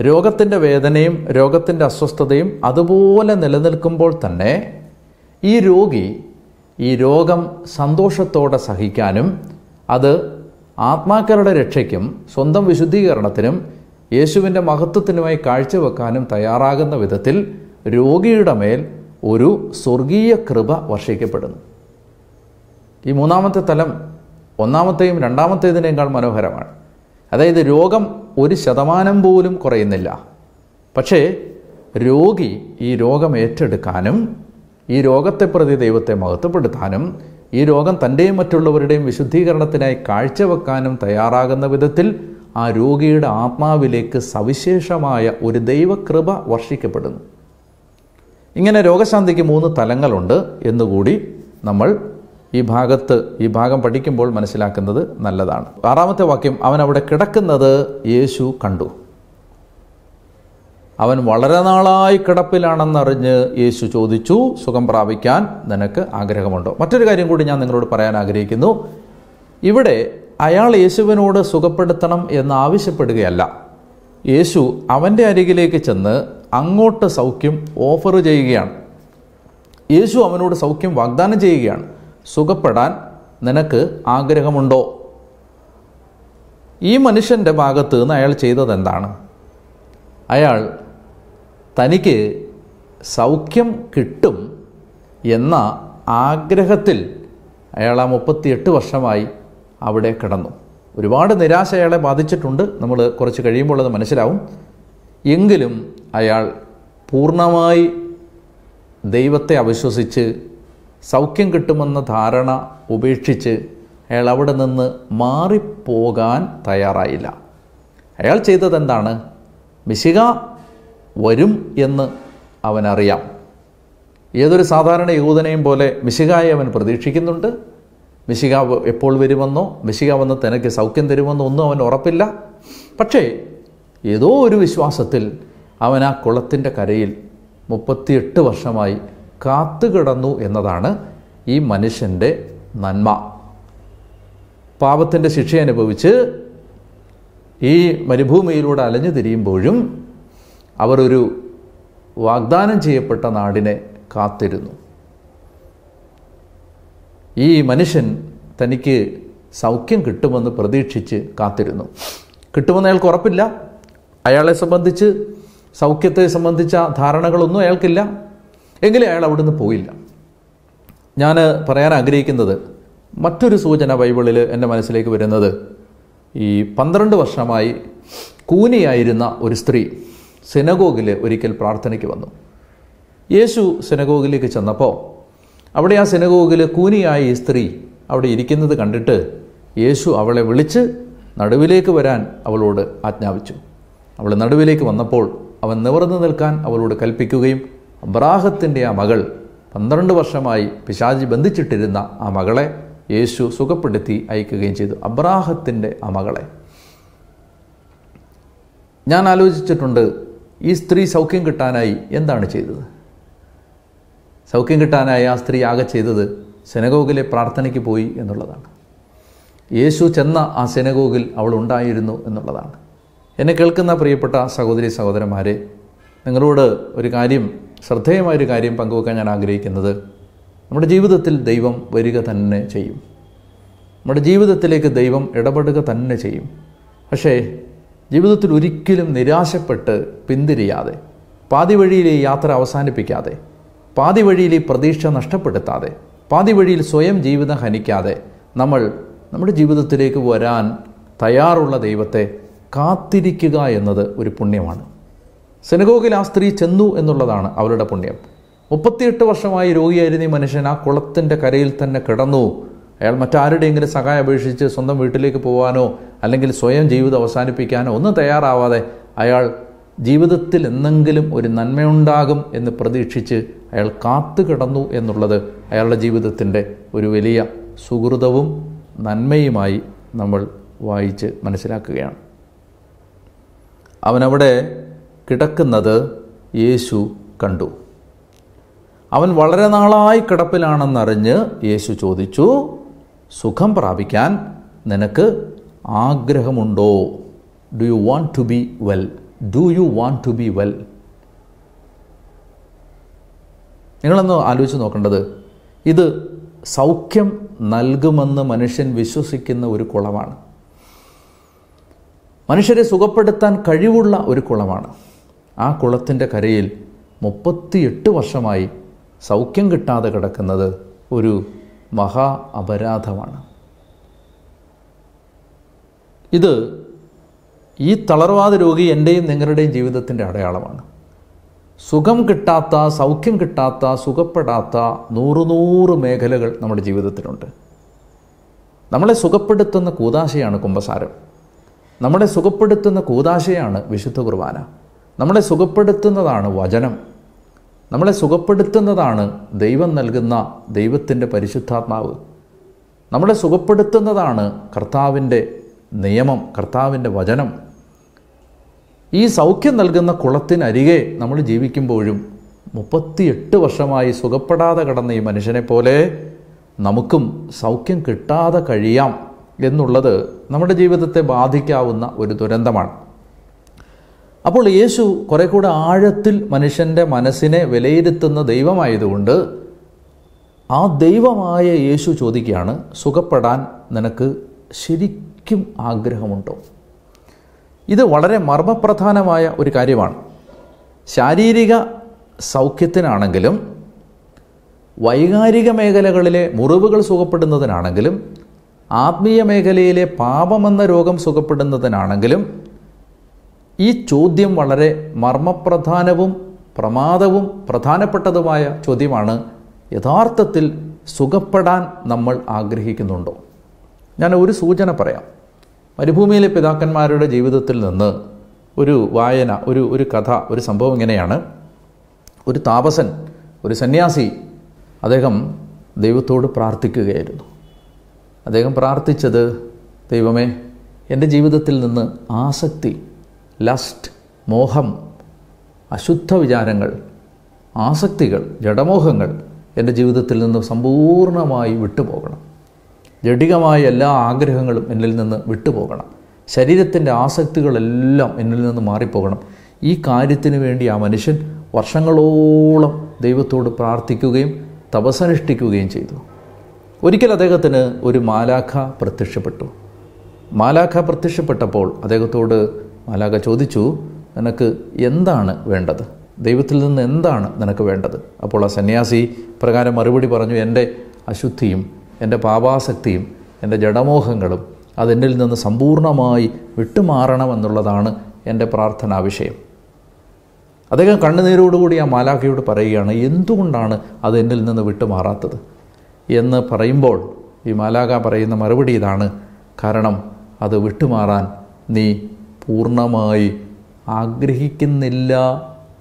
രോഗത്തിൻ്റെ വേദനയും രോഗത്തിൻ്റെ അസ്വസ്ഥതയും അതുപോലെ നിലനിൽക്കുമ്പോൾ തന്നെ ഈ രോഗി ഈ രോഗം സന്തോഷത്തോടെ സഹിക്കാനും അത് ആത്മാക്കളുടെ രക്ഷയ്ക്കും സ്വന്തം വിശുദ്ധീകരണത്തിനും യേശുവിൻ്റെ മഹത്വത്തിനുമായി കാഴ്ചവെക്കാനും തയ്യാറാകുന്ന വിധത്തിൽ രോഗിയുടെ മേൽ ഒരു സ്വർഗീയ കൃപ വർഷിക്കപ്പെടുന്നു ഈ മൂന്നാമത്തെ തലം ഒന്നാമത്തെയും രണ്ടാമത്തേതിനേക്കാൾ മനോഹരമാണ് അതായത് രോഗം ഒരു ശതമാനം പോലും കുറയുന്നില്ല പക്ഷേ രോഗി ഈ രോഗം ഏറ്റെടുക്കാനും ഈ രോഗത്തെ പ്രതി ദൈവത്തെ മഹത്വപ്പെടുത്താനും ഈ രോഗം തൻ്റെയും മറ്റുള്ളവരുടെയും വിശുദ്ധീകരണത്തിനായി കാഴ്ചവെക്കാനും തയ്യാറാകുന്ന വിധത്തിൽ ആ രോഗിയുടെ ആത്മാവിലേക്ക് സവിശേഷമായ ഒരു ദൈവകൃപ വർഷിക്കപ്പെടുന്നു ഇങ്ങനെ രോഗശാന്തിക്ക് മൂന്ന് തലങ്ങളുണ്ട് എന്നുകൂടി നമ്മൾ ഈ ഭാഗത്ത് ഈ ഭാഗം പഠിക്കുമ്പോൾ മനസ്സിലാക്കുന്നത് നല്ലതാണ് ആറാമത്തെ വാക്യം അവൻ അവിടെ കിടക്കുന്നത് യേശു കണ്ടു അവൻ വളരെ നാളായി കിടപ്പിലാണെന്നറിഞ്ഞ് യേശു ചോദിച്ചു സുഖം പ്രാപിക്കാൻ നിനക്ക് ആഗ്രഹമുണ്ടോ മറ്റൊരു കാര്യം കൂടി ഞാൻ നിങ്ങളോട് പറയാൻ ആഗ്രഹിക്കുന്നു ഇവിടെ അയാൾ യേശുവിനോട് സുഖപ്പെടുത്തണം എന്ന് ആവശ്യപ്പെടുകയല്ല യേശു അവൻ്റെ അരികിലേക്ക് ചെന്ന് അങ്ങോട്ട് സൗഖ്യം ഓഫർ ചെയ്യുകയാണ് യേശു അവനോട് സൗഖ്യം വാഗ്ദാനം ചെയ്യുകയാണ് സുഖപ്പെടാൻ നിനക്ക് ആഗ്രഹമുണ്ടോ ഈ മനുഷ്യൻ്റെ ഭാഗത്ത് നിന്ന് അയാൾ ചെയ്തത് എന്താണ് അയാൾ തനിക്ക് സൗഖ്യം കിട്ടും എന്ന ആഗ്രഹത്തിൽ അയാൾ ആ മുപ്പത്തിയെട്ട് വർഷമായി അവിടെ കിടന്നു ഒരുപാട് നിരാശ അയാളെ ബാധിച്ചിട്ടുണ്ട് നമ്മൾ കുറച്ച് കഴിയുമ്പോൾ അത് മനസ്സിലാവും എങ്കിലും അയാൾ പൂർണ്ണമായി ദൈവത്തെ അവിശ്വസിച്ച് സൗഖ്യം കിട്ടുമെന്ന ധാരണ ഉപേക്ഷിച്ച് അയാൾ അവിടെ നിന്ന് മാറിപ്പോകാൻ തയ്യാറായില്ല അയാൾ ചെയ്തത് എന്താണ് മിശിക വരും എന്ന് അവനറിയാം ഏതൊരു സാധാരണ യൂതനയും പോലെ മിശികായെ അവൻ പ്രതീക്ഷിക്കുന്നുണ്ട് മിശിക എപ്പോൾ വരുമെന്നോ മിശിക വന്ന് തനിക്ക് സൗഖ്യം തരുമെന്നോ ഒന്നും അവൻ ഉറപ്പില്ല പക്ഷേ ഏതോ ഒരു വിശ്വാസത്തിൽ അവൻ ആ കുളത്തിൻ്റെ കരയിൽ മുപ്പത്തിയെട്ട് വർഷമായി കാത്തുകിടന്നു എന്നതാണ് ഈ മനുഷ്യൻ്റെ നന്മ പാപത്തിൻ്റെ ശിക്ഷ അനുഭവിച്ച് ഈ മരുഭൂമിയിലൂടെ അലഞ്ഞു തിരിയുമ്പോഴും അവർ ഒരു വാഗ്ദാനം ചെയ്യപ്പെട്ട നാടിനെ കാത്തിരുന്നു ഈ മനുഷ്യൻ തനിക്ക് സൗഖ്യം കിട്ടുമെന്ന് പ്രതീക്ഷിച്ച് കാത്തിരുന്നു കിട്ടുമെന്ന് അയാൾക്ക് ഉറപ്പില്ല അയാളെ സംബന്ധിച്ച് സൗഖ്യത്തെ സംബന്ധിച്ച ധാരണകളൊന്നും അയാൾക്കില്ല എങ്കിലും അയാൾ അവിടുന്ന് പോയില്ല ഞാൻ പറയാൻ ആഗ്രഹിക്കുന്നത് മറ്റൊരു സൂചന ബൈബിളിൽ എൻ്റെ മനസ്സിലേക്ക് വരുന്നത് ഈ പന്ത്രണ്ട് വർഷമായി കൂനിയായിരുന്ന ഒരു സ്ത്രീ സെനഗോഗിൽ ഒരിക്കൽ പ്രാർത്ഥനയ്ക്ക് വന്നു യേശു സെനഗോഗിലേക്ക് ചെന്നപ്പോൾ അവിടെ ആ സെനഗോഗിൽ കൂനിയായ ഈ സ്ത്രീ അവിടെ ഇരിക്കുന്നത് കണ്ടിട്ട് യേശു അവളെ വിളിച്ച് നടുവിലേക്ക് വരാൻ അവളോട് ആജ്ഞാപിച്ചു അവൾ നടുവിലേക്ക് വന്നപ്പോൾ അവൻ നിവർന്നു നിൽക്കാൻ അവളോട് കൽപ്പിക്കുകയും അബ്രാഹത്തിൻ്റെ ആ മകൾ പന്ത്രണ്ട് വർഷമായി പിശാജി ബന്ധിച്ചിട്ടിരുന്ന ആ മകളെ യേശു സുഖപ്പെടുത്തി അയക്കുകയും ചെയ്തു അബ്രാഹത്തിൻ്റെ ആ മകളെ ഞാൻ ആലോചിച്ചിട്ടുണ്ട് ഈ സ്ത്രീ സൗഖ്യം കിട്ടാനായി എന്താണ് ചെയ്തത് സൗഖ്യം കിട്ടാനായി ആ സ്ത്രീ ആകെ ചെയ്തത് സെനഗോഗിലെ പ്രാർത്ഥനയ്ക്ക് പോയി എന്നുള്ളതാണ് യേശു ചെന്ന ആ സെനഗോഗിൽ അവൾ ഉണ്ടായിരുന്നു എന്നുള്ളതാണ് എന്നെ കേൾക്കുന്ന പ്രിയപ്പെട്ട സഹോദരി സഹോദരന്മാരെ നിങ്ങളോട് ഒരു കാര്യം ശ്രദ്ധേയമായൊരു കാര്യം പങ്കുവെക്കാൻ ഞാൻ ആഗ്രഹിക്കുന്നത് നമ്മുടെ ജീവിതത്തിൽ ദൈവം വരിക തന്നെ ചെയ്യും നമ്മുടെ ജീവിതത്തിലേക്ക് ദൈവം ഇടപെടുക തന്നെ ചെയ്യും പക്ഷേ ജീവിതത്തിൽ ഒരിക്കലും നിരാശപ്പെട്ട് പിന്തിരിയാതെ പാതി വഴിയിൽ ഈ യാത്ര അവസാനിപ്പിക്കാതെ പാതി വഴിയിൽ ഈ പ്രതീക്ഷ നഷ്ടപ്പെടുത്താതെ പാതി വഴിയിൽ സ്വയം ജീവിതം ഹനിക്കാതെ നമ്മൾ നമ്മുടെ ജീവിതത്തിലേക്ക് വരാൻ തയ്യാറുള്ള ദൈവത്തെ കാത്തിരിക്കുക എന്നത് ഒരു പുണ്യമാണ് സെനഗോഗിൽ ആ സ്ത്രീ ചെന്നു എന്നുള്ളതാണ് അവരുടെ പുണ്യം മുപ്പത്തിയെട്ട് വർഷമായി രോഗിയായിരുന്ന ഈ മനുഷ്യൻ ആ കുളത്തിൻ്റെ കരയിൽ തന്നെ കിടന്നു അയാൾ മറ്റാരുടെയെങ്കിലും സഹായം അപേക്ഷിച്ച് സ്വന്തം വീട്ടിലേക്ക് പോകാനോ അല്ലെങ്കിൽ സ്വയം ജീവിതം അവസാനിപ്പിക്കാനോ ഒന്നും തയ്യാറാവാതെ അയാൾ ജീവിതത്തിൽ എന്തെങ്കിലും ഒരു നന്മയുണ്ടാകും എന്ന് പ്രതീക്ഷിച്ച് അയാൾ കാത്തു കിടന്നു എന്നുള്ളത് അയാളുടെ ജീവിതത്തിൻ്റെ ഒരു വലിയ സുഹൃതവും നന്മയുമായി നമ്മൾ വായിച്ച് മനസ്സിലാക്കുകയാണ് അവനവിടെ കിടക്കുന്നത് യേശു കണ്ടു അവൻ വളരെ നാളായി കിടപ്പിലാണെന്നറിഞ്ഞ് യേശു ചോദിച്ചു സുഖം പ്രാപിക്കാൻ നിനക്ക് ആഗ്രഹമുണ്ടോ do you want to be well do you want to be well നിങ്ങളൊന്ന് ആലോചിച്ച് നോക്കേണ്ടത് ഇത് സൗഖ്യം നൽകുമെന്ന് മനുഷ്യൻ വിശ്വസിക്കുന്ന ഒരു കുളമാണ് മനുഷ്യരെ സുഖപ്പെടുത്താൻ കഴിവുള്ള ഒരു കുളമാണ് ആ കുളത്തിൻ്റെ കരയിൽ മുപ്പത്തിയെട്ട് വർഷമായി സൗഖ്യം കിട്ടാതെ കിടക്കുന്നത് ഒരു മഹാ അപരാധമാണ് ഇത് ഈ തളർവാദ രോഗി എൻ്റെയും നിങ്ങളുടെയും ജീവിതത്തിൻ്റെ അടയാളമാണ് സുഖം കിട്ടാത്ത സൗഖ്യം കിട്ടാത്ത സുഖപ്പെടാത്ത നൂറ് നൂറ് മേഖലകൾ നമ്മുടെ ജീവിതത്തിലുണ്ട് നമ്മളെ സുഖപ്പെടുത്തുന്ന കൂതാശയാണ് കുംഭസാരം നമ്മളെ സുഖപ്പെടുത്തുന്ന കൂതാശയാണ് വിശുദ്ധ കുർബാന നമ്മളെ സുഖപ്പെടുത്തുന്നതാണ് വചനം നമ്മളെ സുഖപ്പെടുത്തുന്നതാണ് ദൈവം നൽകുന്ന ദൈവത്തിൻ്റെ പരിശുദ്ധാത്മാവ് നമ്മളെ സുഖപ്പെടുത്തുന്നതാണ് കർത്താവിൻ്റെ നിയമം കർത്താവിൻ്റെ വചനം ഈ സൗഖ്യം നൽകുന്ന കുളത്തിനരികെ നമ്മൾ ജീവിക്കുമ്പോഴും മുപ്പത്തിയെട്ട് വർഷമായി സുഖപ്പെടാതെ കിടന്ന ഈ മനുഷ്യനെ പോലെ നമുക്കും സൗഖ്യം കിട്ടാതെ കഴിയാം എന്നുള്ളത് നമ്മുടെ ജീവിതത്തെ ബാധിക്കാവുന്ന ഒരു ദുരന്തമാണ് അപ്പോൾ യേശു കുറെ കൂടെ ആഴത്തിൽ മനുഷ്യൻ്റെ മനസ്സിനെ വിലയിരുത്തുന്ന ദൈവമായതുകൊണ്ട് ആ ദൈവമായ യേശു ചോദിക്കുകയാണ് സുഖപ്പെടാൻ നിനക്ക് ശരിക്കും ആഗ്രഹമുണ്ടോ ഇത് വളരെ മർമ്മപ്രധാനമായ ഒരു കാര്യമാണ് ശാരീരിക സൗഖ്യത്തിനാണെങ്കിലും വൈകാരിക മേഖലകളിലെ മുറിവുകൾ സുഖപ്പെടുന്നതിനാണെങ്കിലും ആത്മീയ മേഖലയിലെ പാപമെന്ന രോഗം സുഖപ്പെടുന്നതിനാണെങ്കിലും ഈ ചോദ്യം വളരെ മർമ്മപ്രധാനവും പ്രമാദവും പ്രധാനപ്പെട്ടതുമായ ചോദ്യമാണ് യഥാർത്ഥത്തിൽ സുഖപ്പെടാൻ നമ്മൾ ആഗ്രഹിക്കുന്നുണ്ടോ ഞാൻ ഒരു സൂചന പറയാം മരുഭൂമിയിലെ പിതാക്കന്മാരുടെ ജീവിതത്തിൽ നിന്ന് ഒരു വായന ഒരു ഒരു കഥ ഒരു സംഭവം ഇങ്ങനെയാണ് ഒരു താപസൻ ഒരു സന്യാസി അദ്ദേഹം ദൈവത്തോട് പ്രാർത്ഥിക്കുകയായിരുന്നു അദ്ദേഹം പ്രാർത്ഥിച്ചത് ദൈവമേ എൻ്റെ ജീവിതത്തിൽ നിന്ന് ആസക്തി ലസ്റ്റ് മോഹം അശുദ്ധ വിചാരങ്ങൾ ആസക്തികൾ ജഡമോഹങ്ങൾ എൻ്റെ ജീവിതത്തിൽ നിന്ന് സമ്പൂർണ്ണമായി വിട്ടുപോകണം ജഡികമായ എല്ലാ ആഗ്രഹങ്ങളും എന്നിൽ നിന്ന് വിട്ടുപോകണം ശരീരത്തിൻ്റെ ആസക്തികളെല്ലാം എന്നിൽ നിന്ന് മാറിപ്പോകണം ഈ കാര്യത്തിന് വേണ്ടി ആ മനുഷ്യൻ വർഷങ്ങളോളം ദൈവത്തോട് പ്രാർത്ഥിക്കുകയും തപസനുഷ്ഠിക്കുകയും ചെയ്തു ഒരിക്കൽ അദ്ദേഹത്തിന് ഒരു മാലാഖ പ്രത്യക്ഷപ്പെട്ടു മാലാഖ പ്രത്യക്ഷപ്പെട്ടപ്പോൾ അദ്ദേഹത്തോട് മാലാക ചോദിച്ചു നിനക്ക് എന്താണ് വേണ്ടത് ദൈവത്തിൽ നിന്ന് എന്താണ് നിനക്ക് വേണ്ടത് അപ്പോൾ ആ സന്യാസി പ്രകാരം മറുപടി പറഞ്ഞു എൻ്റെ അശുദ്ധിയും എൻ്റെ പാപാസക്തിയും എൻ്റെ ജഡമോഹങ്ങളും അതെന്നിൽ നിന്ന് സമ്പൂർണമായി വിട്ടുമാറണമെന്നുള്ളതാണ് എൻ്റെ പ്രാർത്ഥനാ വിഷയം അദ്ദേഹം കണ്ണുനീരോടുകൂടി ആ മാലാഖയോട് പറയുകയാണ് എന്തുകൊണ്ടാണ് അതെന്നിൽ നിന്ന് വിട്ടുമാറാത്തത് എന്ന് പറയുമ്പോൾ ഈ മാലാഖ പറയുന്ന മറുപടി ഇതാണ് കാരണം അത് വിട്ടുമാറാൻ നീ പൂർണ്ണമായി ആഗ്രഹിക്കുന്നില്ല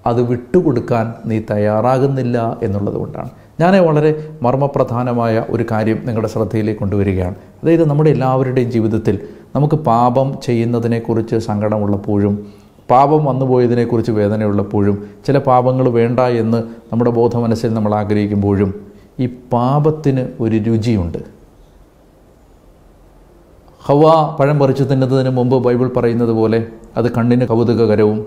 അത് വിട്ടുകൊടുക്കാൻ നീ തയ്യാറാകുന്നില്ല എന്നുള്ളത് കൊണ്ടാണ് ഞാൻ വളരെ മർമ്മപ്രധാനമായ ഒരു കാര്യം നിങ്ങളുടെ ശ്രദ്ധയിലേക്ക് കൊണ്ടുവരികയാണ് അതായത് നമ്മുടെ എല്ലാവരുടെയും ജീവിതത്തിൽ നമുക്ക് പാപം ചെയ്യുന്നതിനെക്കുറിച്ച് സങ്കടമുള്ളപ്പോഴും പാപം വന്നുപോയതിനെക്കുറിച്ച് വേദനയുള്ളപ്പോഴും ചില പാപങ്ങൾ വേണ്ട എന്ന് നമ്മുടെ ബോധമനസ്സിൽ നമ്മൾ ആഗ്രഹിക്കുമ്പോഴും ഈ പാപത്തിന് ഒരു രുചിയുണ്ട് ഹവ പഴം പറിച്ച് തിന്നുന്നതിന് മുമ്പ് ബൈബിൾ പറയുന്നത് പോലെ അത് കണ്ണിന് കൗതുകകരവും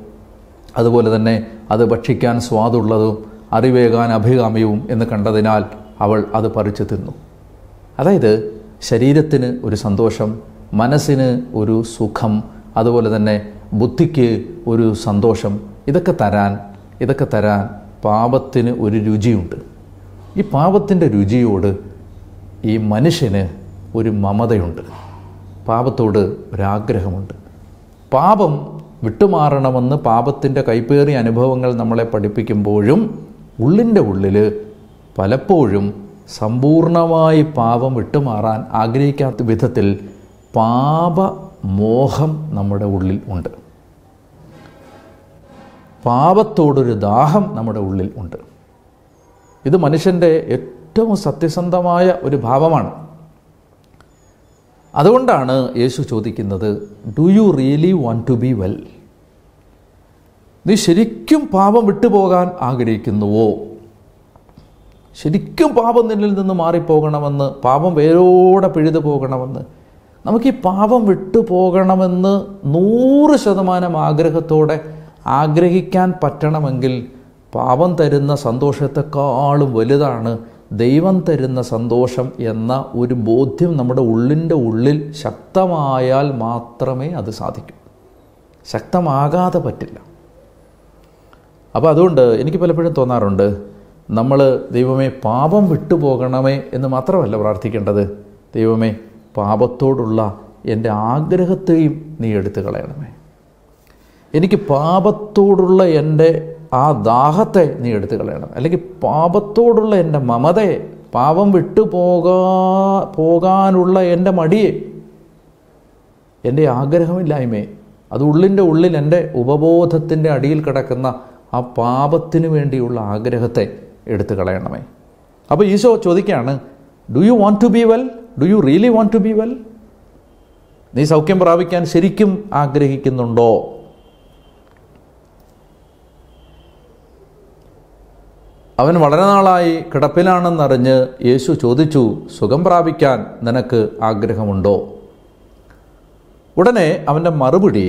അതുപോലെ തന്നെ അത് ഭക്ഷിക്കാൻ സ്വാദുള്ളതും അറിവേകാൻ അഭികാമ്യവും എന്ന് കണ്ടതിനാൽ അവൾ അത് പറിച്ച് തിന്നു അതായത് ശരീരത്തിന് ഒരു സന്തോഷം മനസ്സിന് ഒരു സുഖം അതുപോലെ തന്നെ ബുദ്ധിക്ക് ഒരു സന്തോഷം ഇതൊക്കെ തരാൻ ഇതൊക്കെ തരാൻ പാപത്തിന് ഒരു രുചിയുണ്ട് ഈ പാപത്തിൻ്റെ രുചിയോട് ഈ മനുഷ്യന് ഒരു മമതയുണ്ട് പാപത്തോട് ഒരാഗ്രഹമുണ്ട് പാപം വിട്ടുമാറണമെന്ന് പാപത്തിൻ്റെ കൈപ്പേറിയ അനുഭവങ്ങൾ നമ്മളെ പഠിപ്പിക്കുമ്പോഴും ഉള്ളിൻ്റെ ഉള്ളിൽ പലപ്പോഴും സമ്പൂർണമായി പാപം വിട്ടുമാറാൻ ആഗ്രഹിക്കാത്ത വിധത്തിൽ പാപമോഹം നമ്മുടെ ഉള്ളിൽ ഉണ്ട് പാപത്തോടൊരു ദാഹം നമ്മുടെ ഉള്ളിൽ ഉണ്ട് ഇത് മനുഷ്യൻ്റെ ഏറ്റവും സത്യസന്ധമായ ഒരു ഭാവമാണ് അതുകൊണ്ടാണ് യേശു ചോദിക്കുന്നത് do you really want to be well നീ ശരിക്കും പാപം വിട്ടുപോകാൻ ആഗ്രഹിക്കുന്നുവോ ശരിക്കും പാപം നിന്നിൽ നിന്ന് മാറിപ്പോകണമെന്ന് പാപം വേരോടെ പിഴുതു പോകണമെന്ന് നമുക്ക് ഈ പാപം വിട്ടുപോകണമെന്ന് നൂറ് ശതമാനം ആഗ്രഹത്തോടെ ആഗ്രഹിക്കാൻ പറ്റണമെങ്കിൽ പാപം തരുന്ന സന്തോഷത്തെക്കാളും വലുതാണ് ദൈവം തരുന്ന സന്തോഷം എന്ന ഒരു ബോധ്യം നമ്മുടെ ഉള്ളിൻ്റെ ഉള്ളിൽ ശക്തമായാൽ മാത്രമേ അത് സാധിക്കൂ ശക്തമാകാതെ പറ്റില്ല അപ്പോൾ അതുകൊണ്ട് എനിക്ക് പലപ്പോഴും തോന്നാറുണ്ട് നമ്മൾ ദൈവമേ പാപം വിട്ടുപോകണമേ എന്ന് മാത്രമല്ല പ്രാർത്ഥിക്കേണ്ടത് ദൈവമേ പാപത്തോടുള്ള എൻ്റെ ആഗ്രഹത്തെയും നീ എടുത്തു കളയണമേ എനിക്ക് പാപത്തോടുള്ള എൻ്റെ ആ ദാഹത്തെ നീ എടുത്തു കളയണം അല്ലെങ്കിൽ പാപത്തോടുള്ള എൻ്റെ മമതയെ പാപം പോകാ പോകാനുള്ള എൻ്റെ മടിയെ എൻ്റെ ആഗ്രഹമില്ലായ്മയെ അത് ഉള്ളിൻ്റെ ഉള്ളിൽ എൻ്റെ ഉപബോധത്തിൻ്റെ അടിയിൽ കിടക്കുന്ന ആ പാപത്തിന് വേണ്ടിയുള്ള ആഗ്രഹത്തെ എടുത്തു കളയണമേ അപ്പോൾ ഈശോ ചോദിക്കുകയാണ് do you want to be well do you really want to be well നീ സൗഖ്യം പ്രാപിക്കാൻ ശരിക്കും ആഗ്രഹിക്കുന്നുണ്ടോ അവൻ വളരെ നാളായി കിടപ്പിലാണെന്നറിഞ്ഞ് യേശു ചോദിച്ചു സുഖം പ്രാപിക്കാൻ നിനക്ക് ആഗ്രഹമുണ്ടോ ഉടനെ അവൻ്റെ മറുപടി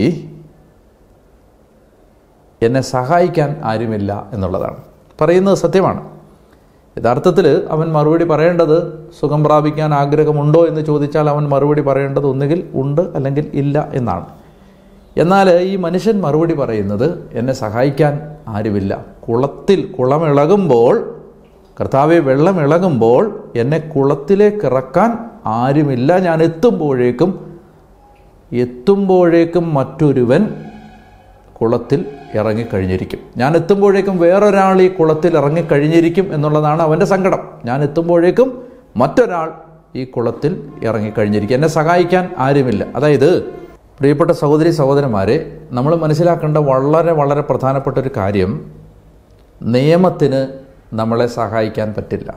എന്നെ സഹായിക്കാൻ ആരുമില്ല എന്നുള്ളതാണ് പറയുന്നത് സത്യമാണ് യഥാർത്ഥത്തിൽ അവൻ മറുപടി പറയേണ്ടത് സുഖം പ്രാപിക്കാൻ ആഗ്രഹമുണ്ടോ എന്ന് ചോദിച്ചാൽ അവൻ മറുപടി പറയേണ്ടത് ഒന്നുകിൽ ഉണ്ട് അല്ലെങ്കിൽ ഇല്ല എന്നാണ് എന്നാൽ ഈ മനുഷ്യൻ മറുപടി പറയുന്നത് എന്നെ സഹായിക്കാൻ ആരുമില്ല കുളത്തിൽ കുളമിളകുമ്പോൾ കർത്താവെ വെള്ളം ഇളകുമ്പോൾ എന്നെ കുളത്തിലേക്ക് ഇറക്കാൻ ആരുമില്ല ഞാൻ എത്തുമ്പോഴേക്കും എത്തുമ്പോഴേക്കും മറ്റൊരുവൻ കുളത്തിൽ ഇറങ്ങിക്കഴിഞ്ഞിരിക്കും ഞാൻ എത്തുമ്പോഴേക്കും വേറൊരാൾ ഈ കുളത്തിൽ ഇറങ്ങിക്കഴിഞ്ഞിരിക്കും എന്നുള്ളതാണ് അവൻ്റെ സങ്കടം ഞാൻ എത്തുമ്പോഴേക്കും മറ്റൊരാൾ ഈ കുളത്തിൽ ഇറങ്ങിക്കഴിഞ്ഞിരിക്കും എന്നെ സഹായിക്കാൻ ആരുമില്ല അതായത് പ്രിയപ്പെട്ട സഹോദരി സഹോദരന്മാരെ നമ്മൾ മനസ്സിലാക്കേണ്ട വളരെ വളരെ പ്രധാനപ്പെട്ട ഒരു കാര്യം നിയമത്തിന് നമ്മളെ സഹായിക്കാൻ പറ്റില്ല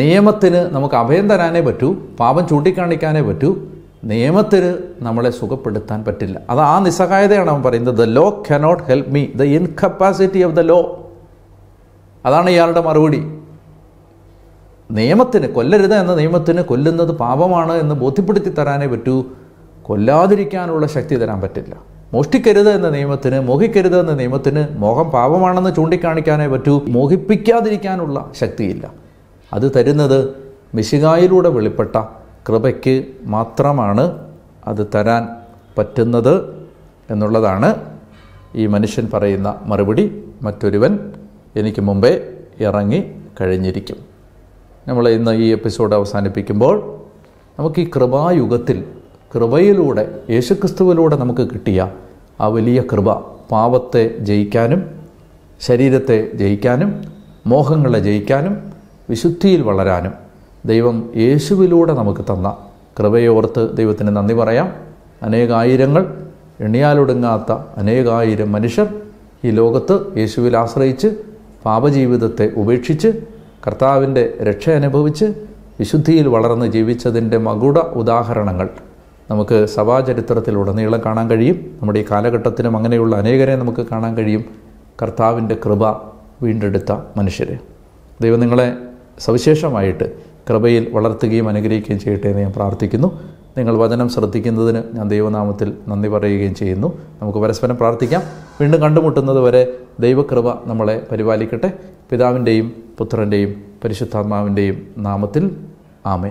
നിയമത്തിന് നമുക്ക് അഭയം തരാനേ പറ്റൂ പാപം ചൂണ്ടിക്കാണിക്കാനേ പറ്റൂ നിയമത്തിന് നമ്മളെ സുഖപ്പെടുത്താൻ പറ്റില്ല അത് ആ നിസ്സഹായതയാണ് അവൻ പറയുന്നത് the law cannot help me the incapacity of the law അതാണ് ഇയാളുടെ മറുപടി നിയമത്തിന് കൊല്ലരുത് എന്ന നിയമത്തിന് കൊല്ലുന്നത് പാപമാണ് എന്ന് ബോധ്യപ്പെടുത്തി തരാനേ പറ്റൂ കൊല്ലാതിരിക്കാനുള്ള ശക്തി തരാൻ പറ്റില്ല മോഷ്ടിക്കരുത് എന്ന നിയമത്തിന് മോഹിക്കരുത് എന്ന നിയമത്തിന് മോഹം പാപമാണെന്ന് ചൂണ്ടിക്കാണിക്കാനേ പറ്റൂ മോഹിപ്പിക്കാതിരിക്കാനുള്ള ശക്തിയില്ല അത് തരുന്നത് മിശികായിലൂടെ വെളിപ്പെട്ട കൃപയ്ക്ക് മാത്രമാണ് അത് തരാൻ പറ്റുന്നത് എന്നുള്ളതാണ് ഈ മനുഷ്യൻ പറയുന്ന മറുപടി മറ്റൊരുവൻ എനിക്ക് മുമ്പേ ഇറങ്ങി കഴിഞ്ഞിരിക്കും നമ്മൾ ഇന്ന് ഈ എപ്പിസോഡ് അവസാനിപ്പിക്കുമ്പോൾ നമുക്ക് ഈ കൃപായുഗത്തിൽ കൃപയിലൂടെ യേശുക്രിസ്തുവിലൂടെ നമുക്ക് കിട്ടിയ ആ വലിയ കൃപ പാപത്തെ ജയിക്കാനും ശരീരത്തെ ജയിക്കാനും മോഹങ്ങളെ ജയിക്കാനും വിശുദ്ധിയിൽ വളരാനും ദൈവം യേശുവിലൂടെ നമുക്ക് തന്ന കൃപയോർത്ത് ദൈവത്തിന് നന്ദി പറയാം അനേകായിരങ്ങൾ എണ്ണിയാലൊടുങ്ങാത്ത അനേകായിരം മനുഷ്യർ ഈ ലോകത്ത് യേശുവിൽ ആശ്രയിച്ച് പാപജീവിതത്തെ ഉപേക്ഷിച്ച് കർത്താവിൻ്റെ രക്ഷ അനുഭവിച്ച് വിശുദ്ധിയിൽ വളർന്ന് ജീവിച്ചതിൻ്റെ മകുട ഉദാഹരണങ്ങൾ നമുക്ക് സഭാചരിത്രത്തിലുടനീളം കാണാൻ കഴിയും നമ്മുടെ ഈ കാലഘട്ടത്തിനും അങ്ങനെയുള്ള അനേകരെ നമുക്ക് കാണാൻ കഴിയും കർത്താവിൻ്റെ കൃപ വീണ്ടെടുത്ത മനുഷ്യരെ ദൈവം നിങ്ങളെ സവിശേഷമായിട്ട് കൃപയിൽ വളർത്തുകയും അനുഗ്രഹിക്കുകയും ചെയ്യട്ടെ എന്ന് ഞാൻ പ്രാർത്ഥിക്കുന്നു നിങ്ങൾ വചനം ശ്രദ്ധിക്കുന്നതിന് ഞാൻ ദൈവനാമത്തിൽ നന്ദി പറയുകയും ചെയ്യുന്നു നമുക്ക് പരസ്പരം പ്രാർത്ഥിക്കാം വീണ്ടും കണ്ടുമുട്ടുന്നത് വരെ ദൈവകൃപ നമ്മളെ പരിപാലിക്കട്ടെ പിതാവിൻ്റെയും പുത്രൻ്റെയും പരിശുദ്ധാത്മാവിൻ്റെയും നാമത്തിൽ ആമേ